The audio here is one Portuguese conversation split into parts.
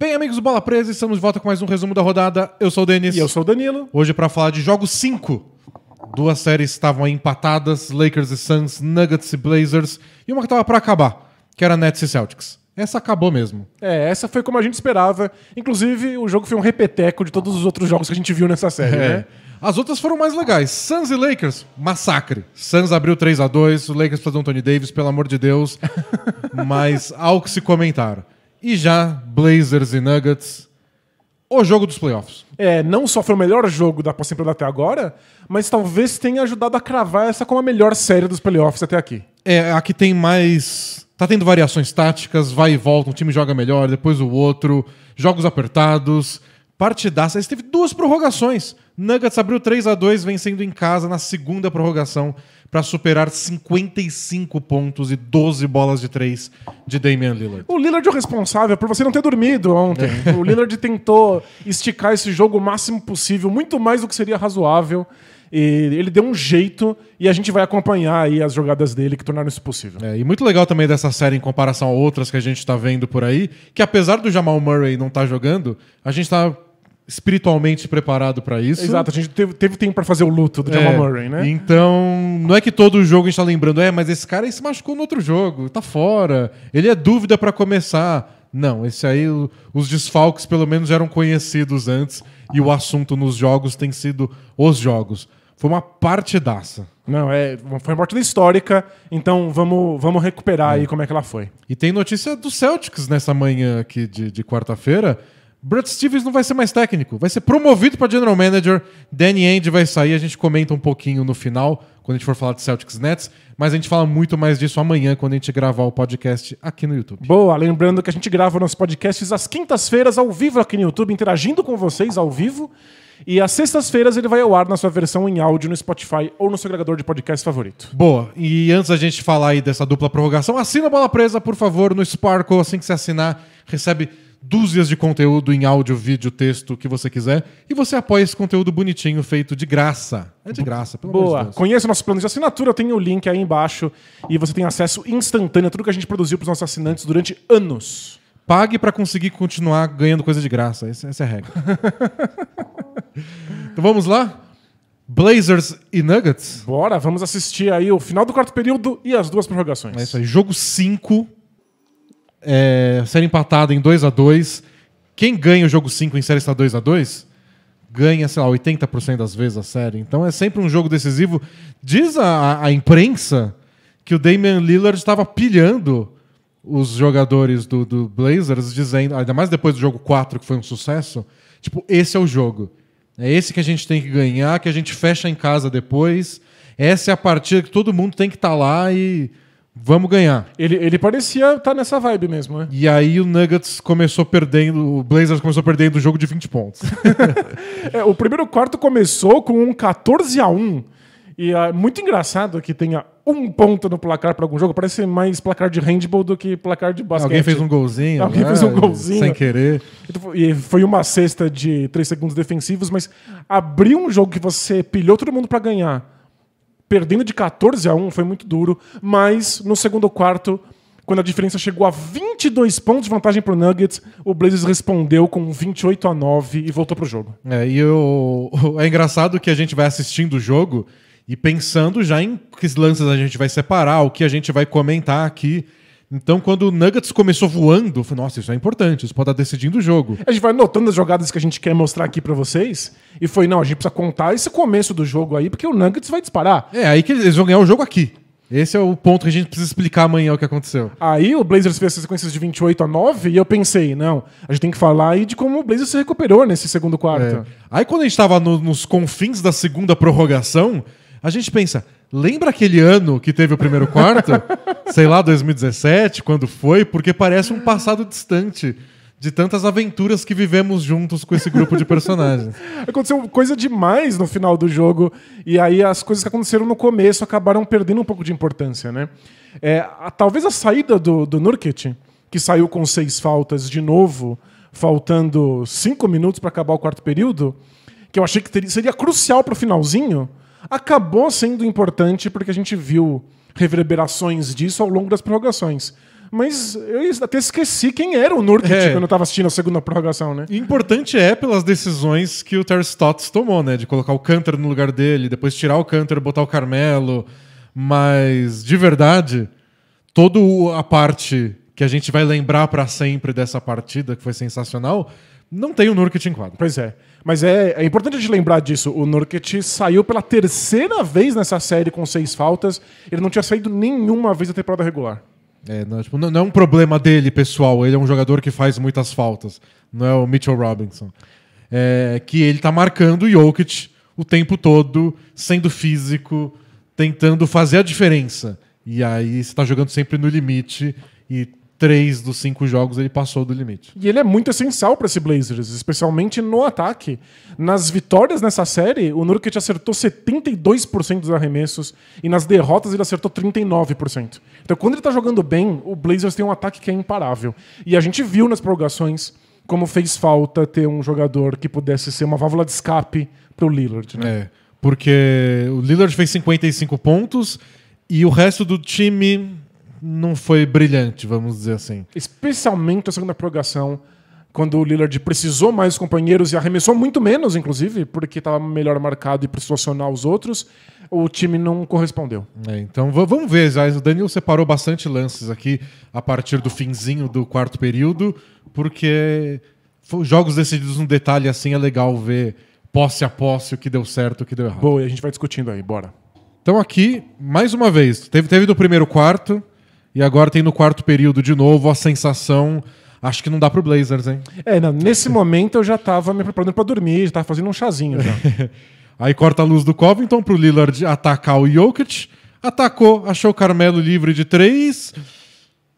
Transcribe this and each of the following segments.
Bem, amigos do Bola Presa, estamos de volta com mais um resumo da rodada. Eu sou o Denis. E eu sou o Danilo. Hoje para falar de jogo 5. Duas séries estavam aí empatadas, Lakers e Suns, Nuggets e Blazers, e uma que estava para acabar, que era Nets e Celtics. Essa acabou mesmo. É, essa foi como a gente esperava. Inclusive, o jogo foi um repeteco de todos os outros jogos que a gente viu nessa série, é. né? As outras foram mais legais. Suns e Lakers, massacre. Suns abriu 3 a 2 o Lakers precisa um Anthony Davis, pelo amor de Deus. Mas ao que se comentar e já Blazers e Nuggets, o jogo dos playoffs. É, não só foi o melhor jogo da pós-temporada até agora, mas talvez tenha ajudado a cravar essa como a melhor série dos playoffs até aqui. É, aqui tem mais. Tá tendo variações táticas, vai e volta, um time joga melhor, depois o outro, jogos apertados, partidaça. Teve duas prorrogações. Nuggets abriu 3 a 2 vencendo em casa na segunda prorrogação para superar 55 pontos e 12 bolas de três de Damian Lillard. O Lillard é o responsável por você não ter dormido ontem. É. O Lillard tentou esticar esse jogo o máximo possível, muito mais do que seria razoável. E ele deu um jeito e a gente vai acompanhar aí as jogadas dele que tornaram isso possível. É, e muito legal também dessa série em comparação a outras que a gente está vendo por aí, que apesar do Jamal Murray não estar tá jogando, a gente está espiritualmente preparado para isso. Exato, a gente teve, teve tempo para fazer o luto do é, Jamal Murray, né? Então, não é que todo jogo a gente tá lembrando, é, mas esse cara se machucou no outro jogo, tá fora, ele é dúvida para começar. Não, esse aí, os desfalques pelo menos eram conhecidos antes e o assunto nos jogos tem sido os jogos. Foi uma partidaça. Não, é, foi uma partida histórica, então vamos, vamos recuperar é. aí como é que ela foi. E tem notícia do Celtics nessa manhã aqui de, de quarta-feira. Brad Stevens não vai ser mais técnico, vai ser promovido para general manager. Danny Ainge vai sair, a gente comenta um pouquinho no final, quando a gente for falar de Celtics Nets, mas a gente fala muito mais disso amanhã, quando a gente gravar o podcast aqui no YouTube. Boa, lembrando que a gente grava nossos podcasts às quintas-feiras, ao vivo aqui no YouTube, interagindo com vocês ao vivo. E às sextas-feiras ele vai ao ar na sua versão em áudio no Spotify ou no seu agregador de podcast favorito. Boa. E antes da gente falar aí dessa dupla prorrogação, assina a Bola Presa, por favor, no Sparkle. Assim que você assinar, recebe dúzias de conteúdo em áudio, vídeo, texto, o que você quiser. E você apoia esse conteúdo bonitinho, feito de graça. É de graça, pelo Boa. amor de Deus. Conheça de assinatura, tem o link aí embaixo. E você tem acesso instantâneo a tudo que a gente produziu para os nossos assinantes durante anos. Pague para conseguir continuar ganhando coisa de graça. Essa, essa é a regra. então vamos lá? Blazers e Nuggets? Bora, vamos assistir aí o final do quarto período e as duas prorrogações. É isso aí. Jogo 5. Cinco é, série empatada em 2 a 2 Quem ganha o jogo 5 em série está 2 a 2 ganha, sei lá, 80% das vezes a série. Então é sempre um jogo decisivo. Diz a, a imprensa que o Damian Lillard estava pilhando os jogadores do, do, Blazers, dizendo, ainda mais depois do jogo 4, que foi um sucesso, tipo, esse é o jogo. É esse que a gente tem que ganhar, que a gente fecha em casa depois. Essa é a partida que todo mundo tem que estar tá lá e Vamos ganhar. Ele, ele parecia estar tá nessa vibe mesmo, né? E aí o Nuggets começou perdendo, o Blazers começou perdendo o jogo de 20 pontos. é, o primeiro quarto começou com um 14 a 1 e é muito engraçado que tenha um ponto no placar para algum jogo. Parece mais placar de handball do que placar de basquete. Alguém fez um golzinho. Alguém né? fez um golzinho. Sem querer. E foi uma cesta de três segundos defensivos, mas abrir um jogo que você pilhou todo mundo para ganhar perdendo de 14 a 1, foi muito duro, mas no segundo quarto, quando a diferença chegou a 22 pontos de vantagem para o Nuggets, o Blazers respondeu com 28 a 9 e voltou pro jogo. É, e eu... é engraçado que a gente vai assistindo o jogo e pensando já em que lances a gente vai separar, o que a gente vai comentar aqui. Então, quando o Nuggets começou voando, eu falei, nossa, isso é importante, isso pode estar tá decidindo o jogo. A gente vai notando as jogadas que a gente quer mostrar aqui para vocês. E foi, não, a gente precisa contar esse começo do jogo aí, porque o Nuggets vai disparar. É, aí que eles vão ganhar o jogo aqui. Esse é o ponto que a gente precisa explicar amanhã o que aconteceu. Aí o Blazers fez as sequências de 28 a 9 e eu pensei, não, a gente tem que falar aí de como o Blazers se recuperou nesse segundo quarto. É. Aí quando a gente estava no, nos confins da segunda prorrogação, a gente pensa, lembra aquele ano que teve o primeiro quarto? Sei lá, 2017, quando foi? Porque parece um passado distante de tantas aventuras que vivemos juntos com esse grupo de personagens. Aconteceu coisa demais no final do jogo, e aí as coisas que aconteceram no começo acabaram perdendo um pouco de importância, né? É, a, talvez a saída do, do que saiu com seis faltas de novo, faltando cinco minutos para acabar o quarto período, que eu achei que teria, seria crucial para o finalzinho, acabou sendo importante porque a gente viu reverberações disso ao longo das prorrogações. Mas eu até esqueci quem era o Nurkic é. quando eu tava assistindo a segunda prorrogação, né? Importante é pelas decisões que o Terry Stotts tomou, né? De colocar o Cantor no lugar dele, depois tirar o Cantor e botar o Carmelo. Mas, de verdade, toda a parte que a gente vai lembrar para sempre dessa partida, que foi sensacional, não tem o Nurkic em quadro. Pois é. Mas é, é importante a gente lembrar disso. O Norquet saiu pela terceira vez nessa série com seis faltas. Ele não tinha saído nenhuma vez da temporada regular. É, não, tipo, não, é um problema dele, pessoal. Ele é um jogador que faz muitas faltas. Não é o Mitchell Robinson. É, que ele tá marcando o Jokic o tempo todo, sendo físico, tentando fazer a diferença. E aí você tá jogando sempre no limite e três dos cinco jogos ele passou do limite. E ele é muito essencial para esse Blazers, especialmente no ataque. Nas vitórias nessa série, o Nurkic acertou 72% dos arremessos e nas derrotas ele acertou 39%. Então, quando ele está jogando bem, o Blazers tem um ataque que é imparável. E a gente viu nas prorrogações como fez falta ter um jogador que pudesse ser uma válvula de escape para o Lillard, né? É, porque o Lillard fez 55 pontos e o resto do time não foi brilhante, vamos dizer assim. Especialmente a segunda prorrogação, quando o Lillard precisou mais dos companheiros e arremessou muito menos, inclusive, porque estava melhor marcado e precisou acionar os outros, o time não correspondeu. É, então vamos ver, O Daniel separou bastante lances aqui a partir do finzinho do quarto período, porque jogos decididos num detalhe assim é legal ver posse a posse o que deu certo, o que deu errado. Boa, e a gente vai discutindo aí, bora. Então aqui, mais uma vez, teve, teve do primeiro quarto, e agora tem no quarto período de novo a sensação. Acho que não dá pro Blazers, hein? É, não, nesse momento eu já tava me preparando para dormir, já tava fazendo um chazinho já. Aí corta a luz do Covington pro Lillard atacar o Jokic. Atacou, achou o Carmelo livre de três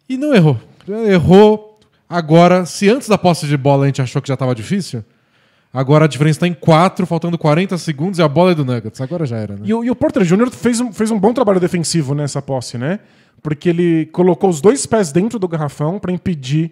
e não errou. Errou. Agora, se antes da posse de bola a gente achou que já tava difícil, Agora a diferença está em 4, faltando 40 segundos e a bola é do Nuggets. Agora já era, né? E, e o Porter Jr. Fez um, fez um bom trabalho defensivo nessa posse, né? porque ele colocou os dois pés dentro do garrafão para impedir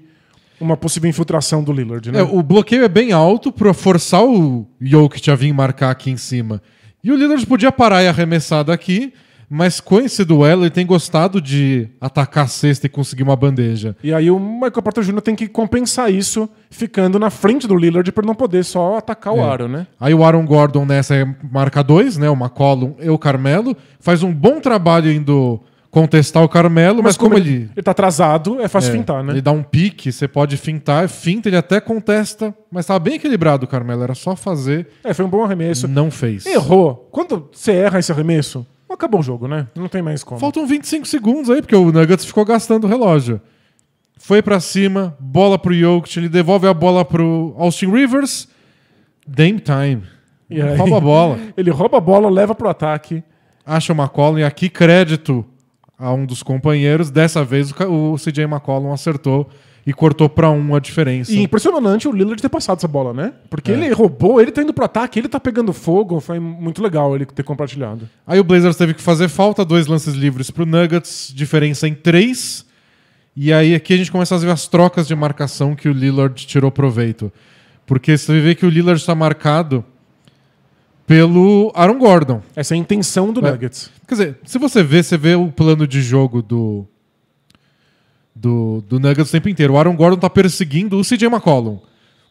uma possível infiltração do Lillard, né? É, o bloqueio é bem alto para forçar o Jokic a vir marcar aqui em cima. E o Lillard podia parar e arremessar daqui, mas com esse duelo ele tem gostado de atacar a cesta e conseguir uma bandeja. E aí o Michael Porter Jr. tem que compensar isso ficando na frente do Lillard para não poder só atacar é. o Aaron, né? Aí o Aaron Gordon nessa marca dois, né? O McCollum e o Carmelo. Faz um bom trabalho indo contestar o Carmelo, mas, mas como, como, ele. Ele tá atrasado, é fácil é, fintar, né? Ele dá um pique, você pode fintar, é finta, ele até contesta, mas tava bem equilibrado o Carmelo, era só fazer. É, foi um bom arremesso. Não fez. Errou. Quando você erra esse arremesso, acabou o jogo, né? Não tem mais como. Faltam 25 segundos aí, porque o Nuggets ficou gastando o relógio. Foi para cima, bola pro Jokic, ele devolve a bola pro Austin Rivers. Dame time. E ele aí, rouba a bola. Ele rouba a bola, leva pro ataque. Acha uma cola e aqui crédito a um dos companheiros. Dessa vez o, o CJ McCollum acertou e cortou para um a diferença. E impressionante o Lillard ter passado essa bola, né? Porque é. ele roubou, ele tá indo pro ataque, ele tá pegando fogo, foi muito legal ele ter compartilhado. Aí o Blazers teve que fazer falta, dois lances livres pro Nuggets, diferença em três. E aí aqui a gente começa a ver as trocas de marcação que o Lillard tirou proveito. Porque você vê que o Lillard está marcado pelo Aaron Gordon. Essa é a intenção do é. Nuggets. Quer dizer, se você vê, você vê o plano de jogo do, do, do Nuggets o tempo inteiro. O Aaron Gordon está perseguindo o CJ McCollum.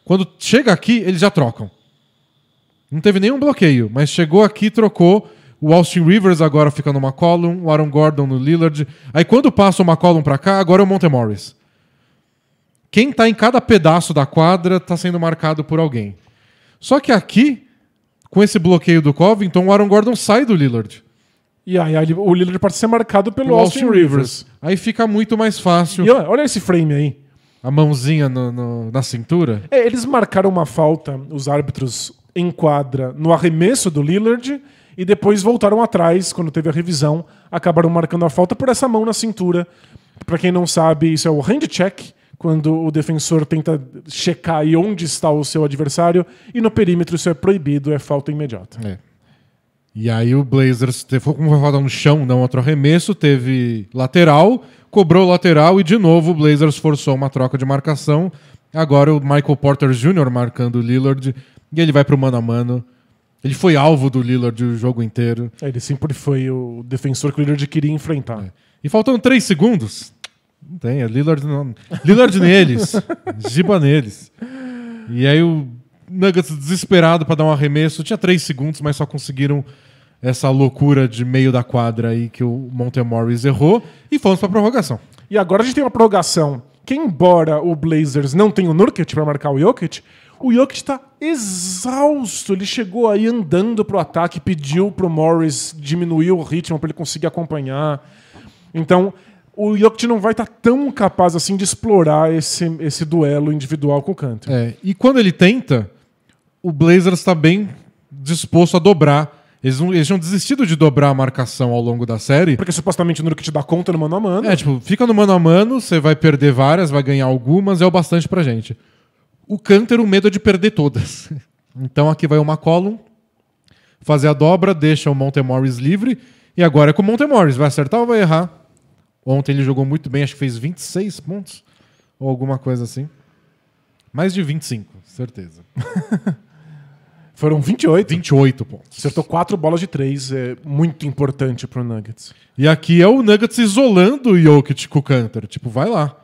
Quando chega aqui, eles já trocam. Não teve nenhum bloqueio, mas chegou aqui, trocou. O Austin Rivers agora fica no McCollum, o Aaron Gordon no Lillard. Aí quando passa o McCollum para cá, agora é o Montemorris. Quem está em cada pedaço da quadra está sendo marcado por alguém. Só que aqui com esse bloqueio do Covington, então o Aaron Gordon sai do Lillard. E aí, aí o Lillard pode ser marcado pelo, Austin, Austin Rivers. Rivers. Aí fica muito mais fácil. E olha, olha esse frame aí. A mãozinha no, no, na cintura. É, eles marcaram uma falta, os árbitros em quadra, no arremesso do Lillard e depois voltaram atrás quando teve a revisão, acabaram marcando a falta por essa mão na cintura. Para quem não sabe, isso é o hand check quando o defensor tenta checar aí onde está o seu adversário, e no perímetro isso é proibido, é falta imediata. É. E aí o Blazers teve, como como falta no chão, não outro arremesso, teve lateral, cobrou lateral e de novo o Blazers forçou uma troca de marcação. Agora o Michael Porter Jr. marcando o Lillard e ele vai para o mano a mano. Ele foi alvo do Lillard o jogo inteiro. É, ele sempre foi o defensor que o Lillard queria enfrentar. É. E faltando três segundos, não tem, é Lillard, não. Lillard neles. Giba neles. E aí o Nuggets desesperado para dar um arremesso. Tinha três segundos, mas só conseguiram essa loucura de meio da quadra aí que o Monte Morris errou. E fomos para prorrogação. E agora a gente tem uma prorrogação que, embora o Blazers não tenha o Nurkic para marcar o Jokic, o Jokic está exausto. Ele chegou aí andando pro ataque, pediu pro Morris diminuir o ritmo para ele conseguir acompanhar. Então, o Jokic não vai estar tá tão capaz assim de explorar esse, esse duelo individual com o Cantor. É, e quando ele tenta, o Blazers está bem disposto a dobrar. Eles não, eles tinham desistido de dobrar a marcação ao longo da série. Porque supostamente o número que te dá conta no mano a mano. É, tipo, fica no mano a mano, você vai perder várias, vai ganhar algumas, é o bastante pra gente. O Cantor, o medo é de perder todas. então aqui vai o McCollum fazer a dobra, deixa o Montemorris livre. E agora é com o Montemorris, vai acertar ou vai errar? Ontem ele jogou muito bem, acho que fez 26 pontos ou alguma coisa assim. Mais de 25, certeza. Foram 28. 28 pontos. Acertou quatro bolas de três, é muito importante pro Nuggets. E aqui é o Nuggets isolando o Jokic com o Cantor. Tipo, vai lá.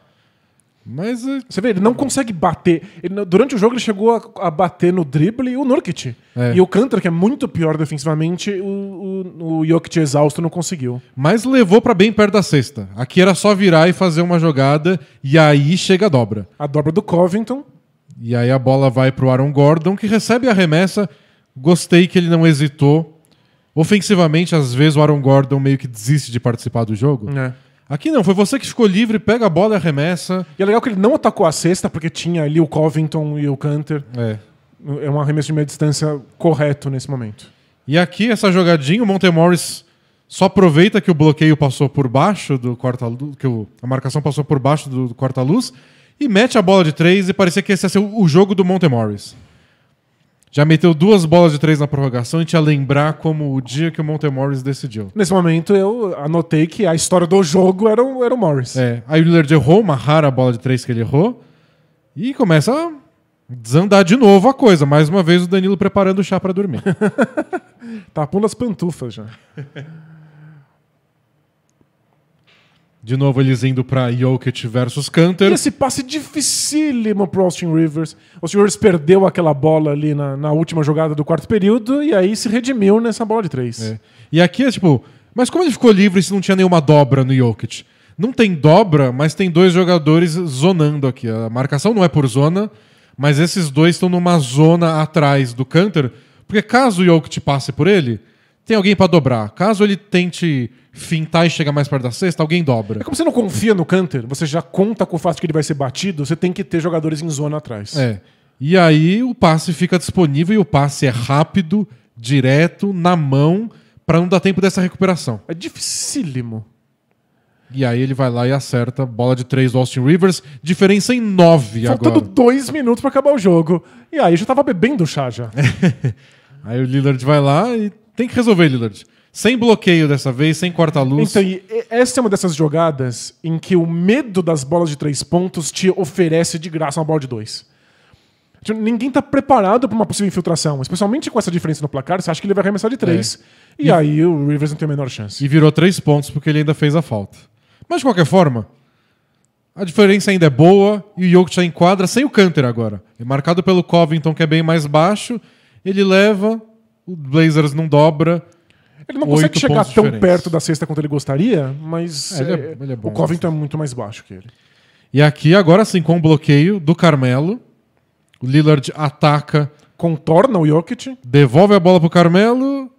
Mas eh, você vê, ele não tá consegue bater. Ele, durante o jogo ele chegou a, a bater no drible o Nurkic. É. E o Cantor que é muito pior defensivamente, o, o, o Jokic exausto não conseguiu. Mas levou para bem perto da sexta. Aqui era só virar e fazer uma jogada e aí chega a dobra. A dobra do Covington. E aí a bola vai pro Aaron Gordon, que recebe a remessa. Gostei que ele não hesitou. Ofensivamente, às vezes o Aaron Gordon meio que desiste de participar do jogo. É. Aqui não, foi você que ficou livre, pega a bola e arremessa. E é legal que ele não atacou a cesta, porque tinha ali o Covington e o Canter. É. É um arremesso de meia distância correto nesse momento. E aqui, essa jogadinha, o Montemorris só aproveita que o bloqueio passou por baixo do quarta que o, a marcação passou por baixo do, do quarta luz e mete a bola de três e parecia que esse ia ser o, o jogo do Montemorris já meteu duas bolas de três na prorrogação e te lembrar como o dia que o Monte Morris decidiu. Nesse momento eu anotei que a história do jogo era o, era o Morris. É, aí o Lillard errou uma rara bola de três que ele errou e começa a desandar de novo a coisa. Mais uma vez o Danilo preparando o chá para dormir. Tá Tapando as pantufas já. De novo eles indo para Jokic versus Canter. E esse passe dificílimo pro Austin Rivers. O Austin Rivers perdeu aquela bola ali na, na, última jogada do quarto período e aí se redimiu nessa bola de três. É. E aqui é tipo, mas como ele ficou livre se não tinha nenhuma dobra no Jokic? Não tem dobra, mas tem dois jogadores zonando aqui. A marcação não é por zona, mas esses dois estão numa zona atrás do Canter, porque caso o Jokic passe por ele, tem alguém para dobrar. Caso ele tente fintar e chegar mais perto da cesta, alguém dobra. É como você não confia no canter, você já conta com o fato de que ele vai ser batido, você tem que ter jogadores em zona atrás. É. E aí o passe fica disponível e o passe é rápido, direto, na mão, para não dar tempo dessa recuperação. É dificílimo. E aí ele vai lá e acerta. Bola de três do Austin Rivers. Diferença em nove Faltando agora. dois minutos para acabar o jogo. E aí já tava bebendo chá já. aí o Lillard vai lá e tem que resolver, Lillard. Sem bloqueio dessa vez, sem quarta-luz. Então, e essa é uma dessas jogadas em que o medo das bolas de três pontos te oferece de graça uma bola de dois. Tipo, ninguém está preparado para uma possível infiltração, especialmente com essa diferença no placar. Você acha que ele vai arremessar de três, é. e, e, aí o Rivers não tem a menor chance. E virou três pontos porque ele ainda fez a falta. Mas de qualquer forma, a diferença ainda é boa e o Jokic já tá enquadra sem o Canter agora. É marcado pelo Covington, que é bem mais baixo. Ele leva, o Blazers não dobra. Ele não consegue chegar tão diferentes. perto da sexta quanto ele gostaria, mas é, ele é-, é, ele é bom, o Covington assim. é muito mais baixo que ele. E aqui, agora sim, com o bloqueio do Carmelo, o Lillard ataca. Contorna o Jokic. Devolve a bola pro Carmelo.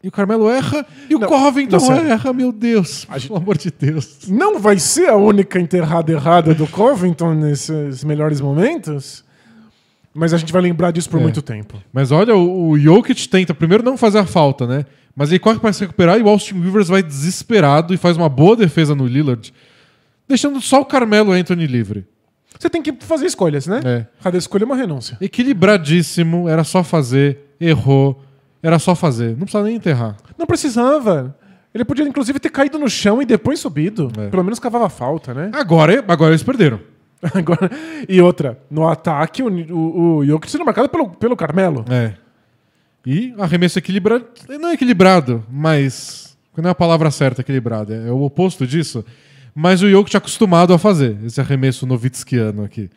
E o Carmelo erra. E o não, Covington não, erra, meu Deus. Gente, pelo amor de Deus. Não vai ser a única enterrada errada do Covington nesses melhores momentos? Mas a gente vai lembrar disso por é. muito tempo. Mas olha, o, o Jokic tenta primeiro não fazer a falta, né? Mas ele corre para se recuperar e o Austin Rivers vai desesperado e faz uma boa defesa no Lillard, deixando só o Carmelo Anthony livre. Você tem que fazer escolhas, né? É. Cada escolha é uma renúncia. Equilibradíssimo, era só fazer, errou, era só fazer. Não precisava nem enterrar. Não precisava. Ele podia, inclusive, ter caído no chão e depois subido. É. Pelo menos cavava falta, né? Agora, agora eles perderam. Agora, e outra, no ataque, o, o, o Jokic sendo marcado pelo, pelo Carmelo. É. E arremesso equilibrado. Não é equilibrado, mas. Não é a palavra certa, equilibrado. É, é o oposto disso. Mas o Jokic é acostumado a fazer esse arremesso novitskiano aqui.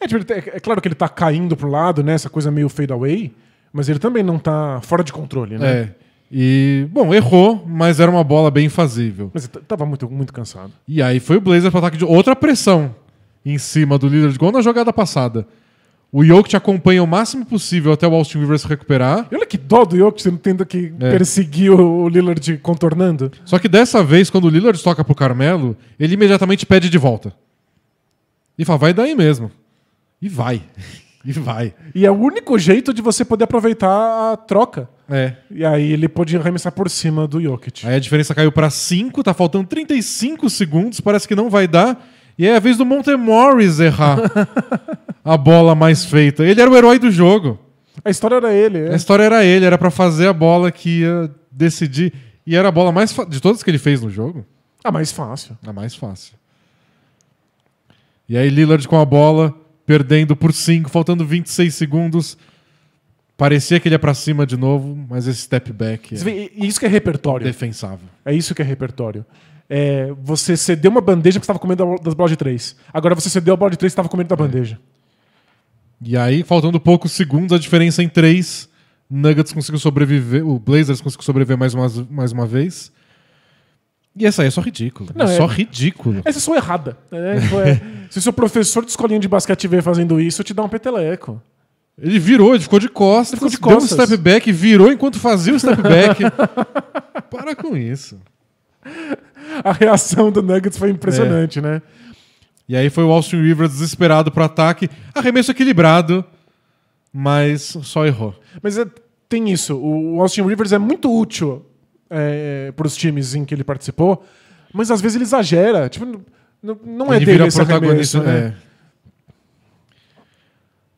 É, tipo, tá, é, é claro que ele tá caindo pro lado, né? Essa coisa meio fade away. Mas ele também não tá fora de controle, né? É. E, bom, errou, mas era uma bola bem fazível. Mas tava muito, muito cansado. E aí foi o Blazer pro ataque de outra pressão em cima do Lillard igual gol na jogada passada. O Jokic acompanha o máximo possível até o Austin Rivers se recuperar. olha que dó do Jokic não tendo que é. perseguir o Lillard contornando. Só que dessa vez, quando o Lillard toca pro Carmelo, ele imediatamente pede de volta. E fala, vai daí mesmo. E vai. e vai. E é o único jeito de você poder aproveitar a troca. É. E aí ele pode arremessar por cima do Jokic. Aí a diferença caiu para 5, tá faltando 35 segundos, parece que não vai dar. E é a vez do Montemorris errar a bola mais feita. Ele era o herói do jogo. A história era ele. É? A história era ele, era para fazer a bola que ia decidir. E era a bola mais de todas que ele fez no jogo. A mais fácil. A mais fácil. E aí Lillard com a bola, perdendo por 5, faltando 26 segundos. Parecia que ele ia para cima de novo, mas esse step back. É isso que é repertório. Defensável. É isso que é repertório. É, você cedeu uma bandeja porque estava comendo das bolas de três. Agora você cedeu a bola de três e estava comendo da é. bandeja. E aí, faltando poucos segundos, a diferença em três, Nuggets conseguiu sobreviver, o Blazers conseguiu sobreviver mais uma, mais uma vez. E essa aí é só ridículo. Não, é, é só ridículo. Essa é só errada. Né? Tipo, é, foi, se seu professor de escolinha de basquete vê fazendo isso, eu te dá um peteleco. Ele virou, ele ficou de costas, ele ficou de costas. deu um step back, virou enquanto fazia o step back. Para com isso a reação do Nuggets foi impressionante, é. né? E aí foi o Austin Rivers desesperado pro ataque. Arremesso equilibrado, mas só errou. Mas é, tem isso. O Austin Rivers é muito útil é, para os times em que ele participou, mas às vezes ele exagera. Tipo, não, é dele esse protagonista, arremesso, né? É.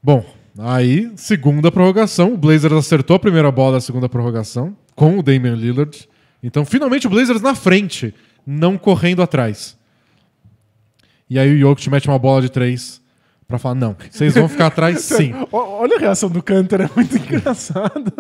Bom, aí, segunda prorrogação. O Blazers acertou a primeira bola da segunda prorrogação com o Damian Lillard. Então, finalmente o Blazers na frente, não correndo atrás. E aí o Jokic mete uma bola de três para falar: não, vocês vão ficar atrás sim. Olha a reação do Cantor, é muito engraçado.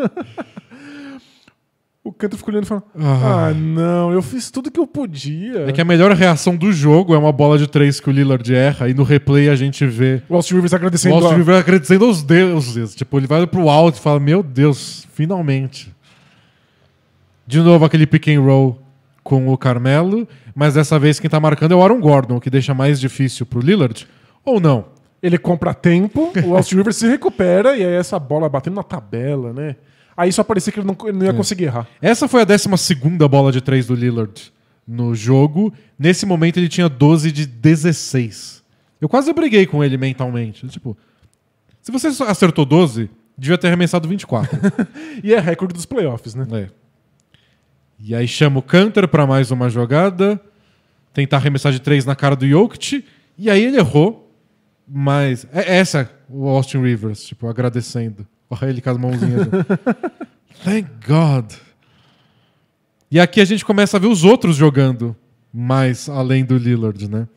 o Cantor ficou olhando e falando: ah. ah. não, eu fiz tudo que eu podia. É que a melhor reação do jogo é uma bola de três que o Lillard erra, e no replay a gente vê. O Austin Rivers agradecendo. O Austin Rivers agradecendo aos deuses. Tipo, ele vai pro alto e fala: meu Deus, finalmente. De novo aquele pick and roll com o Carmelo, mas dessa vez quem está marcando é o Aaron Gordon, o que deixa mais difícil para o Lillard, ou não? Ele compra tempo, o Austin Rivers se recupera e aí essa bola batendo na tabela, né? Aí só parecia que ele não, ele não ia é. conseguir errar. Essa foi a 12 bola de três do Lillard no jogo. Nesse momento ele tinha 12 de 16. Eu quase briguei com ele mentalmente. Tipo, se você acertou 12, devia ter arremessado 24. e é recorde dos playoffs, né? É. E aí chama o Cantor para mais uma jogada, tentar arremessar de três na cara do Jokic, e aí ele errou, mas é essa o Austin Rivers, tipo, agradecendo. Olha ele com as mãozinhas. Thank God. E aqui a gente começa a ver os outros jogando mais além do Lillard, né?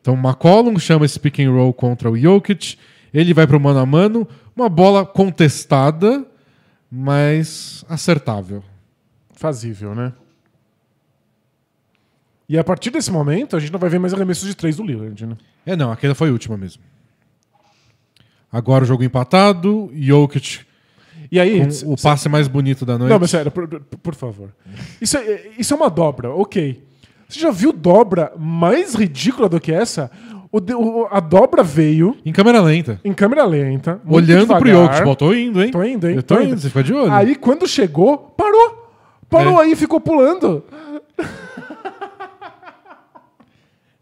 Então McCollum chama esse pick and roll contra o Jokic, ele vai para o mano a mano, uma bola contestada, mas acertável fazível, né? E a partir desse momento, a gente não vai ver mais arremessos de três do Lillard, né? É, não, aquela foi a última mesmo. Agora o jogo empatado, Jokic. E aí, com o passe mais bonito da noite. Não, mas sério, por, por favor. Isso é, isso é uma dobra, ok. Você já viu dobra mais ridícula do que essa? O, o, a dobra veio. Em câmera lenta. Em câmera lenta. Olhando devagar. pro Jokic. Bom, tipo, tô indo, hein? Tô indo, hein? Eu tô, tô indo. indo. Você fica de olho. Aí quando chegou, parou. Parou é. aí e ficou pulando.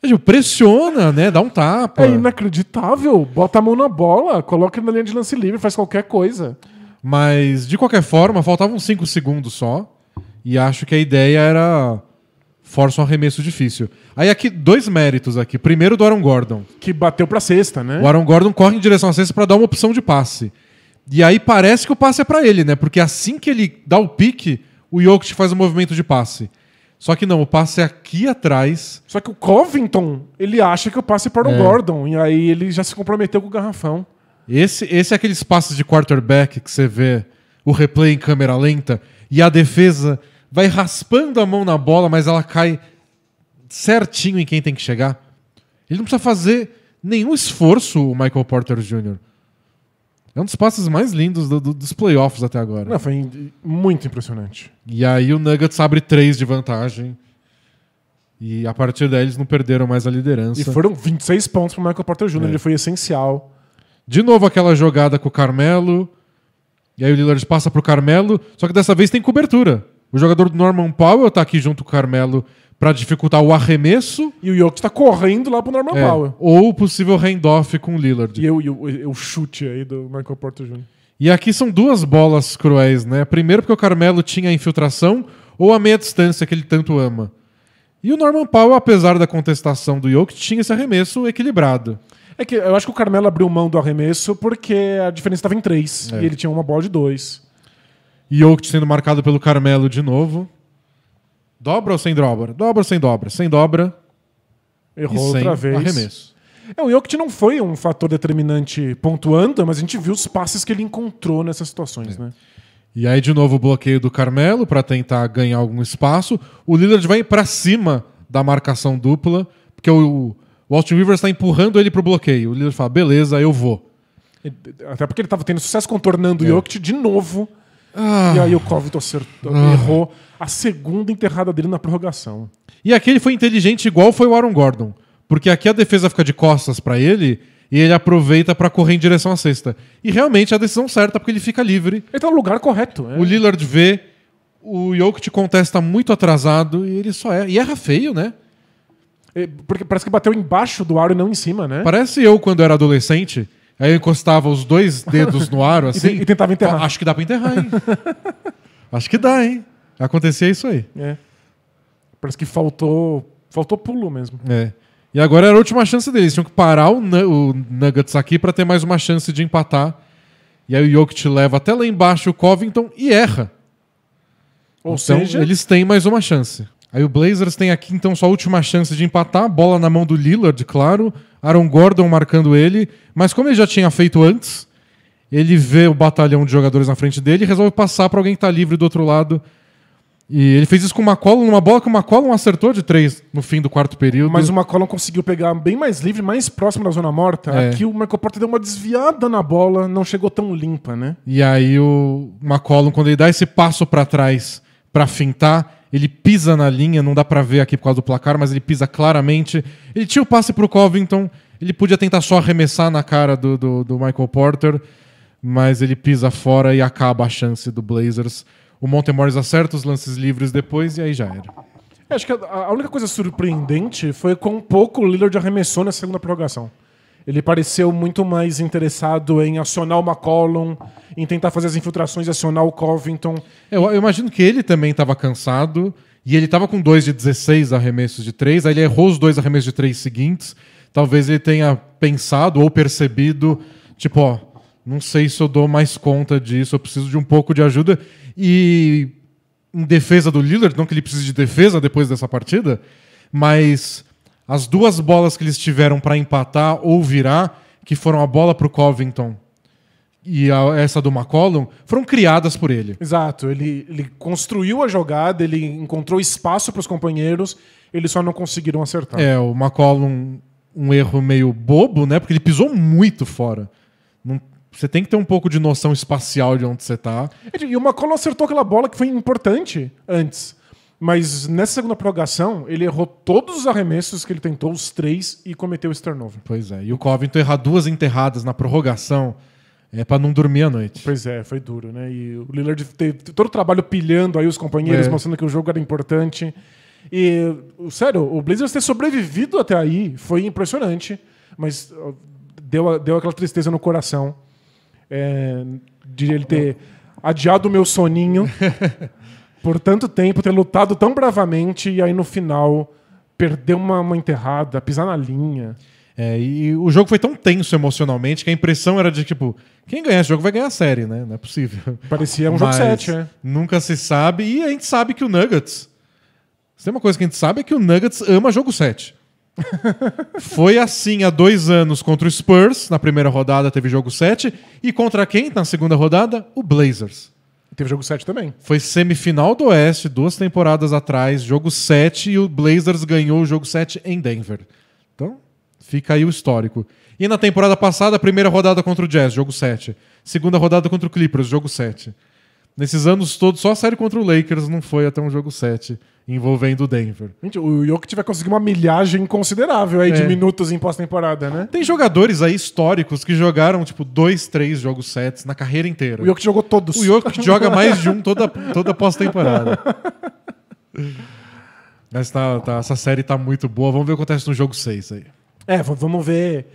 É, pressiona, né? Dá um tapa. É inacreditável. Bota a mão na bola, coloca na linha de lance livre, faz qualquer coisa. Mas, de qualquer forma, faltavam cinco segundos só. E acho que a ideia era força um arremesso difícil. Aí aqui, dois méritos aqui. Primeiro do Aaron Gordon. Que bateu pra cesta, né? O Aaron Gordon corre em direção à cesta para dar uma opção de passe. E aí parece que o passe é pra ele, né? Porque assim que ele dá o pique, o Jokic faz um movimento de passe. Só que não, o passe é aqui atrás. Só que o Covington, ele acha que o passe é para o é. Gordon, e aí ele já se comprometeu com o garrafão. Esse, esse é aqueles passes de quarterback que você vê o replay em câmera lenta e a defesa vai raspando a mão na bola, mas ela cai certinho em quem tem que chegar. Ele não precisa fazer nenhum esforço, o Michael Porter Jr. É um dos passes mais lindos do, do, dos playoffs até agora. Não, foi muito impressionante. E aí o Nuggets abre três de vantagem. E a partir daí eles não perderam mais a liderança. E foram 26 pontos para o Michael Porter Jr., é. ele foi essencial. De novo aquela jogada com o Carmelo. E aí o Lillard passa para o Carmelo, só que dessa vez tem cobertura. O jogador do Norman Powell está aqui junto com o Carmelo para dificultar o arremesso. E o Jokic está correndo lá pro Norman é, power. Ou o possível handoff com o Lillard. E o chute aí do Michael Porter Jr. E aqui são duas bolas cruéis, né? Primeiro porque o Carmelo tinha a infiltração ou a meia distância que ele tanto ama. E o Norman Powell, apesar da contestação do Jokic, tinha esse arremesso equilibrado. É que eu acho que o Carmelo abriu mão do arremesso porque a diferença estava em três é. e ele tinha uma bola de dois. Jokic sendo marcado pelo Carmelo de novo. Dobra ou sem dobra? Dobra ou sem dobra? Sem dobra. Errou e sem outra vez. Arremesso. É, o Jokic não foi um fator determinante pontuando, mas a gente viu os passes que ele encontrou nessas situações, é. né? E aí, de novo, o bloqueio do Carmelo para tentar ganhar algum espaço. O Lillard vai para cima da marcação dupla, porque o, o Austin Rivers está empurrando ele para o bloqueio. O Lillard fala, beleza, eu vou. Até porque ele estava tendo sucesso contornando é. o Jokic de novo ah. E aí o Covington acertou, ah. errou a segunda enterrada dele na prorrogação. E aqui ele foi inteligente igual foi o Aaron Gordon, porque aqui a defesa fica de costas para ele e ele aproveita para correr em direção à cesta. E realmente é a decisão certa porque ele fica livre. Ele tá no lugar correto. É. O Lillard vê, o Jokic contesta muito atrasado e ele só erra. É, e erra feio, né? É, porque parece que bateu embaixo do aro e não em cima, né? Parece eu quando era adolescente Aí eu encostava os dois dedos no aro, assim. E, tentava enterrar. Acho que dá pra enterrar, hein? acho que dá, hein? Acontecia isso aí. É. Parece que faltou, faltou pulo mesmo. É. E agora era a última chance deles. Tinham que parar o, o Nuggets aqui para ter mais uma chance de empatar. E aí o Jokic leva até lá embaixo o Covington e erra. Ou então, seja... eles têm mais uma chance. Aí o Blazers tem aqui então sua última chance de empatar, bola na mão do Lillard, claro. Aaron Gordon marcando ele, mas como ele já tinha feito antes, ele vê o batalhão de jogadores na frente dele e resolve passar para alguém que está livre do outro lado. E ele fez isso com o McCollum, numa bola que o McCollum acertou de três no fim do quarto período. Mas o McCollum conseguiu pegar bem mais livre, mais próximo da zona morta. É. Aqui o Michael Porter deu uma desviada na bola, não chegou tão limpa, né? E aí o McCollum, quando ele dá esse passo para trás para fintar, ele pisa na linha, não dá para ver aqui por causa do placar, mas ele pisa claramente. Ele tinha o passe para o Covington, ele podia tentar só arremessar na cara do, do, do, Michael Porter, mas ele pisa fora e acaba a chance do Blazers. O Montemores acerta os lances livres depois e aí já era. É, acho que a, a única coisa surpreendente foi quão pouco o Lillard arremessou na segunda prorrogação. Ele pareceu muito mais interessado em acionar o McCollum, em tentar fazer as infiltrações, acionar o Covington. Eu, eu imagino que ele também estava cansado, e ele estava com dois de 16 arremessos de três, aí ele errou os dois arremessos de três seguintes. Talvez ele tenha pensado ou percebido, tipo, ó, não sei se eu dou mais conta disso, eu preciso de um pouco de ajuda. E em defesa do Lillard, não que ele precise de defesa depois dessa partida, mas as duas bolas que eles tiveram para empatar ou virar, que foram a bola para o Covington e a, essa do McCollum foram criadas por ele. Exato. Ele, ele construiu a jogada, ele encontrou espaço para os companheiros, eles só não conseguiram acertar. É, o McCollum, um erro meio bobo, né? Porque ele pisou muito fora. Não, você tem que ter um pouco de noção espacial de onde você está. E o McCollum acertou aquela bola que foi importante antes. Mas nessa segunda prorrogação, ele errou todos os arremessos que ele tentou, os três, e cometeu esse turnover. Pois é. E o Covington errar duas enterradas na prorrogação. É para não dormir à noite. Pois é, foi duro, né? E o Lillard teve todo o trabalho pilhando aí os companheiros, é. mostrando que o jogo era importante. E, sério, o Blazers ter sobrevivido até aí foi impressionante, mas deu, deu aquela tristeza no coração é, de ele ter adiado o meu soninho. por tanto tempo, ter lutado tão bravamente e aí no final perder uma, uma enterrada, pisar na linha. É, e o jogo foi tão tenso emocionalmente que a impressão era de tipo, quem ganhar esse jogo vai ganhar a série, né? Não é possível. Parecia um jogo 7, é. Nunca se sabe, e a gente sabe que o Nuggets. Se tem uma coisa que a gente sabe é que o Nuggets ama jogo 7. foi assim há dois anos contra o Spurs, na primeira rodada teve jogo 7, e contra quem na segunda rodada? O Blazers. Teve jogo 7 também. Foi semifinal do Oeste, duas temporadas atrás, jogo 7, e o Blazers ganhou o jogo 7 em Denver. Então, fica aí o histórico. E na temporada passada, primeira rodada contra o Jazz, jogo 7. Segunda rodada contra o Clippers, jogo 7. Nesses anos todos, só a série contra o Lakers não foi até um jogo 7 envolvendo o Denver. Gente, o Jokic vai conseguir uma milhagem considerável aí é. de minutos em pós-temporada, né? Tem jogadores aí históricos que jogaram, tipo, dois, três jogos sets na carreira inteira. O Jokic jogou todos. O Jokic joga mais de um toda, toda pós-temporada. Mas tá, tá, essa série tá muito boa. Vamos ver o que acontece no jogo 6 aí. É, vamos ver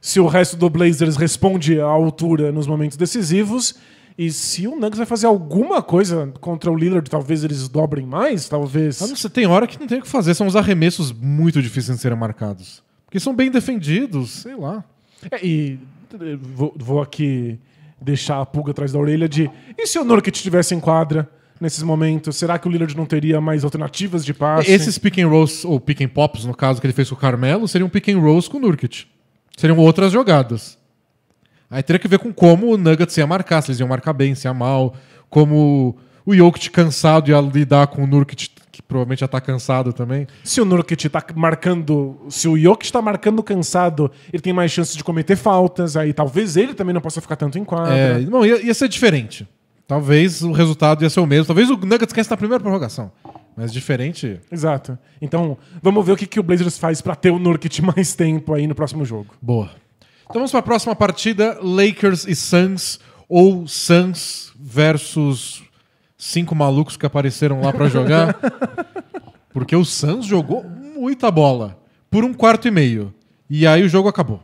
se o resto do Blazers responde à altura nos momentos decisivos e se o Nuggets vai fazer alguma coisa contra o Lillard, talvez eles dobrem mais, talvez. Ah, você tem hora que não tem o que fazer, são os arremessos muito difíceis de serem marcados. Porque são bem defendidos, sei lá. É, e eh, vou, vou, aqui deixar a pulga atrás da orelha de. E se o Nurkic estivesse em quadra? nesses momentos? Será que o Lillard não teria mais alternativas de passe? Esses pick and rolls, ou pick and pops, no caso, que ele fez com o Carmelo, seriam pick and rolls com o Nurkic. Seriam outras jogadas. Aí teria que ver com como o Nuggets ia marcar, se eles iam marcar bem, se ia mal, como o Jokic cansado ia lidar com o Nurkic, que provavelmente já tá cansado também. Se o Nurkic tá marcando, se o Jokic tá marcando cansado, ele tem mais chance de cometer faltas, aí talvez ele também não possa ficar tanto em quadra. É, não, ia, ia ser diferente. Talvez o resultado ia ser o mesmo. Talvez o Nuggets ganhasse na primeira prorrogação. Mas diferente. Exato. Então, vamos ver o que, que o Blazers faz para ter o Nurkic mais tempo aí no próximo jogo. Boa. Então vamos para a próxima partida: Lakers e Suns, ou Suns versus cinco malucos que apareceram lá para jogar. Porque o Suns jogou muita bola por um quarto e meio. E aí o jogo acabou.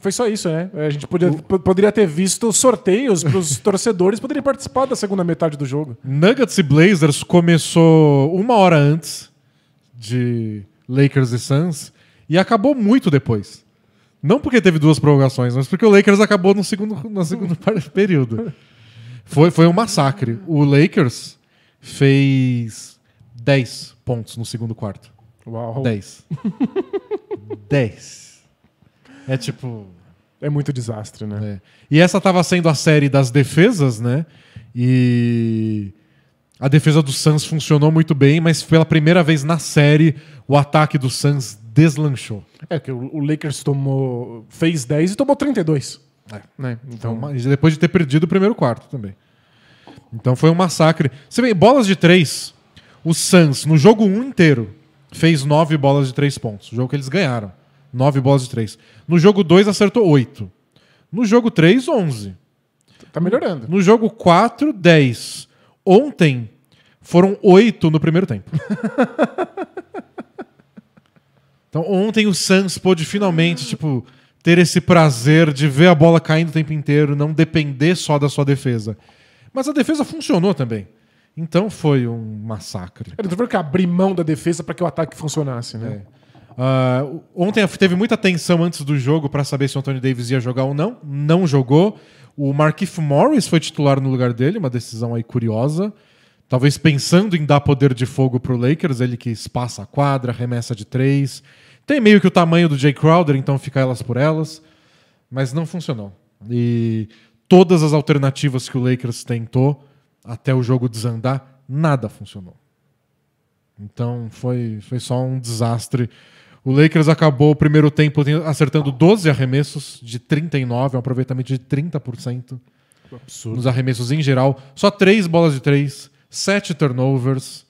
Foi só isso, né? A gente podia, o... poderia ter visto sorteios para os torcedores poderem participar da segunda metade do jogo. Nuggets e Blazers começou uma hora antes de Lakers e Suns e acabou muito depois. Não porque teve duas prorrogações, mas porque o Lakers acabou no segundo, no segundo período. Foi, foi um massacre. O Lakers fez 10 pontos no segundo quarto. Uau. 10. 10. É tipo. É muito desastre, né? É. E essa estava sendo a série das defesas, né? E a defesa do Suns funcionou muito bem, mas pela primeira vez na série, o ataque do Suns deslanchou. É que o Lakers tomou fez 10 e tomou 32. É, né? Então, então depois de ter perdido o primeiro quarto também. Então foi um massacre. Você vê, bolas de três, o Suns no jogo 1 um inteiro fez 9 bolas de três pontos, o jogo que eles ganharam. 9 bolas de três. No jogo 2 acertou 8. No jogo 3, 11. Tá melhorando. No jogo 4, 10. Ontem foram oito no primeiro tempo. então ontem o Suns pôde finalmente, tipo, ter esse prazer de ver a bola caindo o tempo inteiro, não depender só da sua defesa. Mas a defesa funcionou também. Então foi um massacre. Ele é, teve que abrir mão da defesa para que o ataque funcionasse, né? É. Uh, ontem teve muita tensão antes do jogo para saber se o Anthony Davis ia jogar ou não. Não jogou. O Markif Morris foi titular no lugar dele, uma decisão aí curiosa talvez pensando em dar poder de fogo para o Lakers, ele que espaça a quadra, remessa de três. Tem meio que o tamanho do Jay Crowder, então fica elas por elas. Mas não funcionou. E todas as alternativas que o Lakers tentou até o jogo desandar, nada funcionou. Então foi, foi só um desastre. O Lakers acabou o primeiro tempo acertando 12 arremessos de 39, um aproveitamento de 30% absurdo. nos arremessos em geral. Só três bolas de três sete turnovers.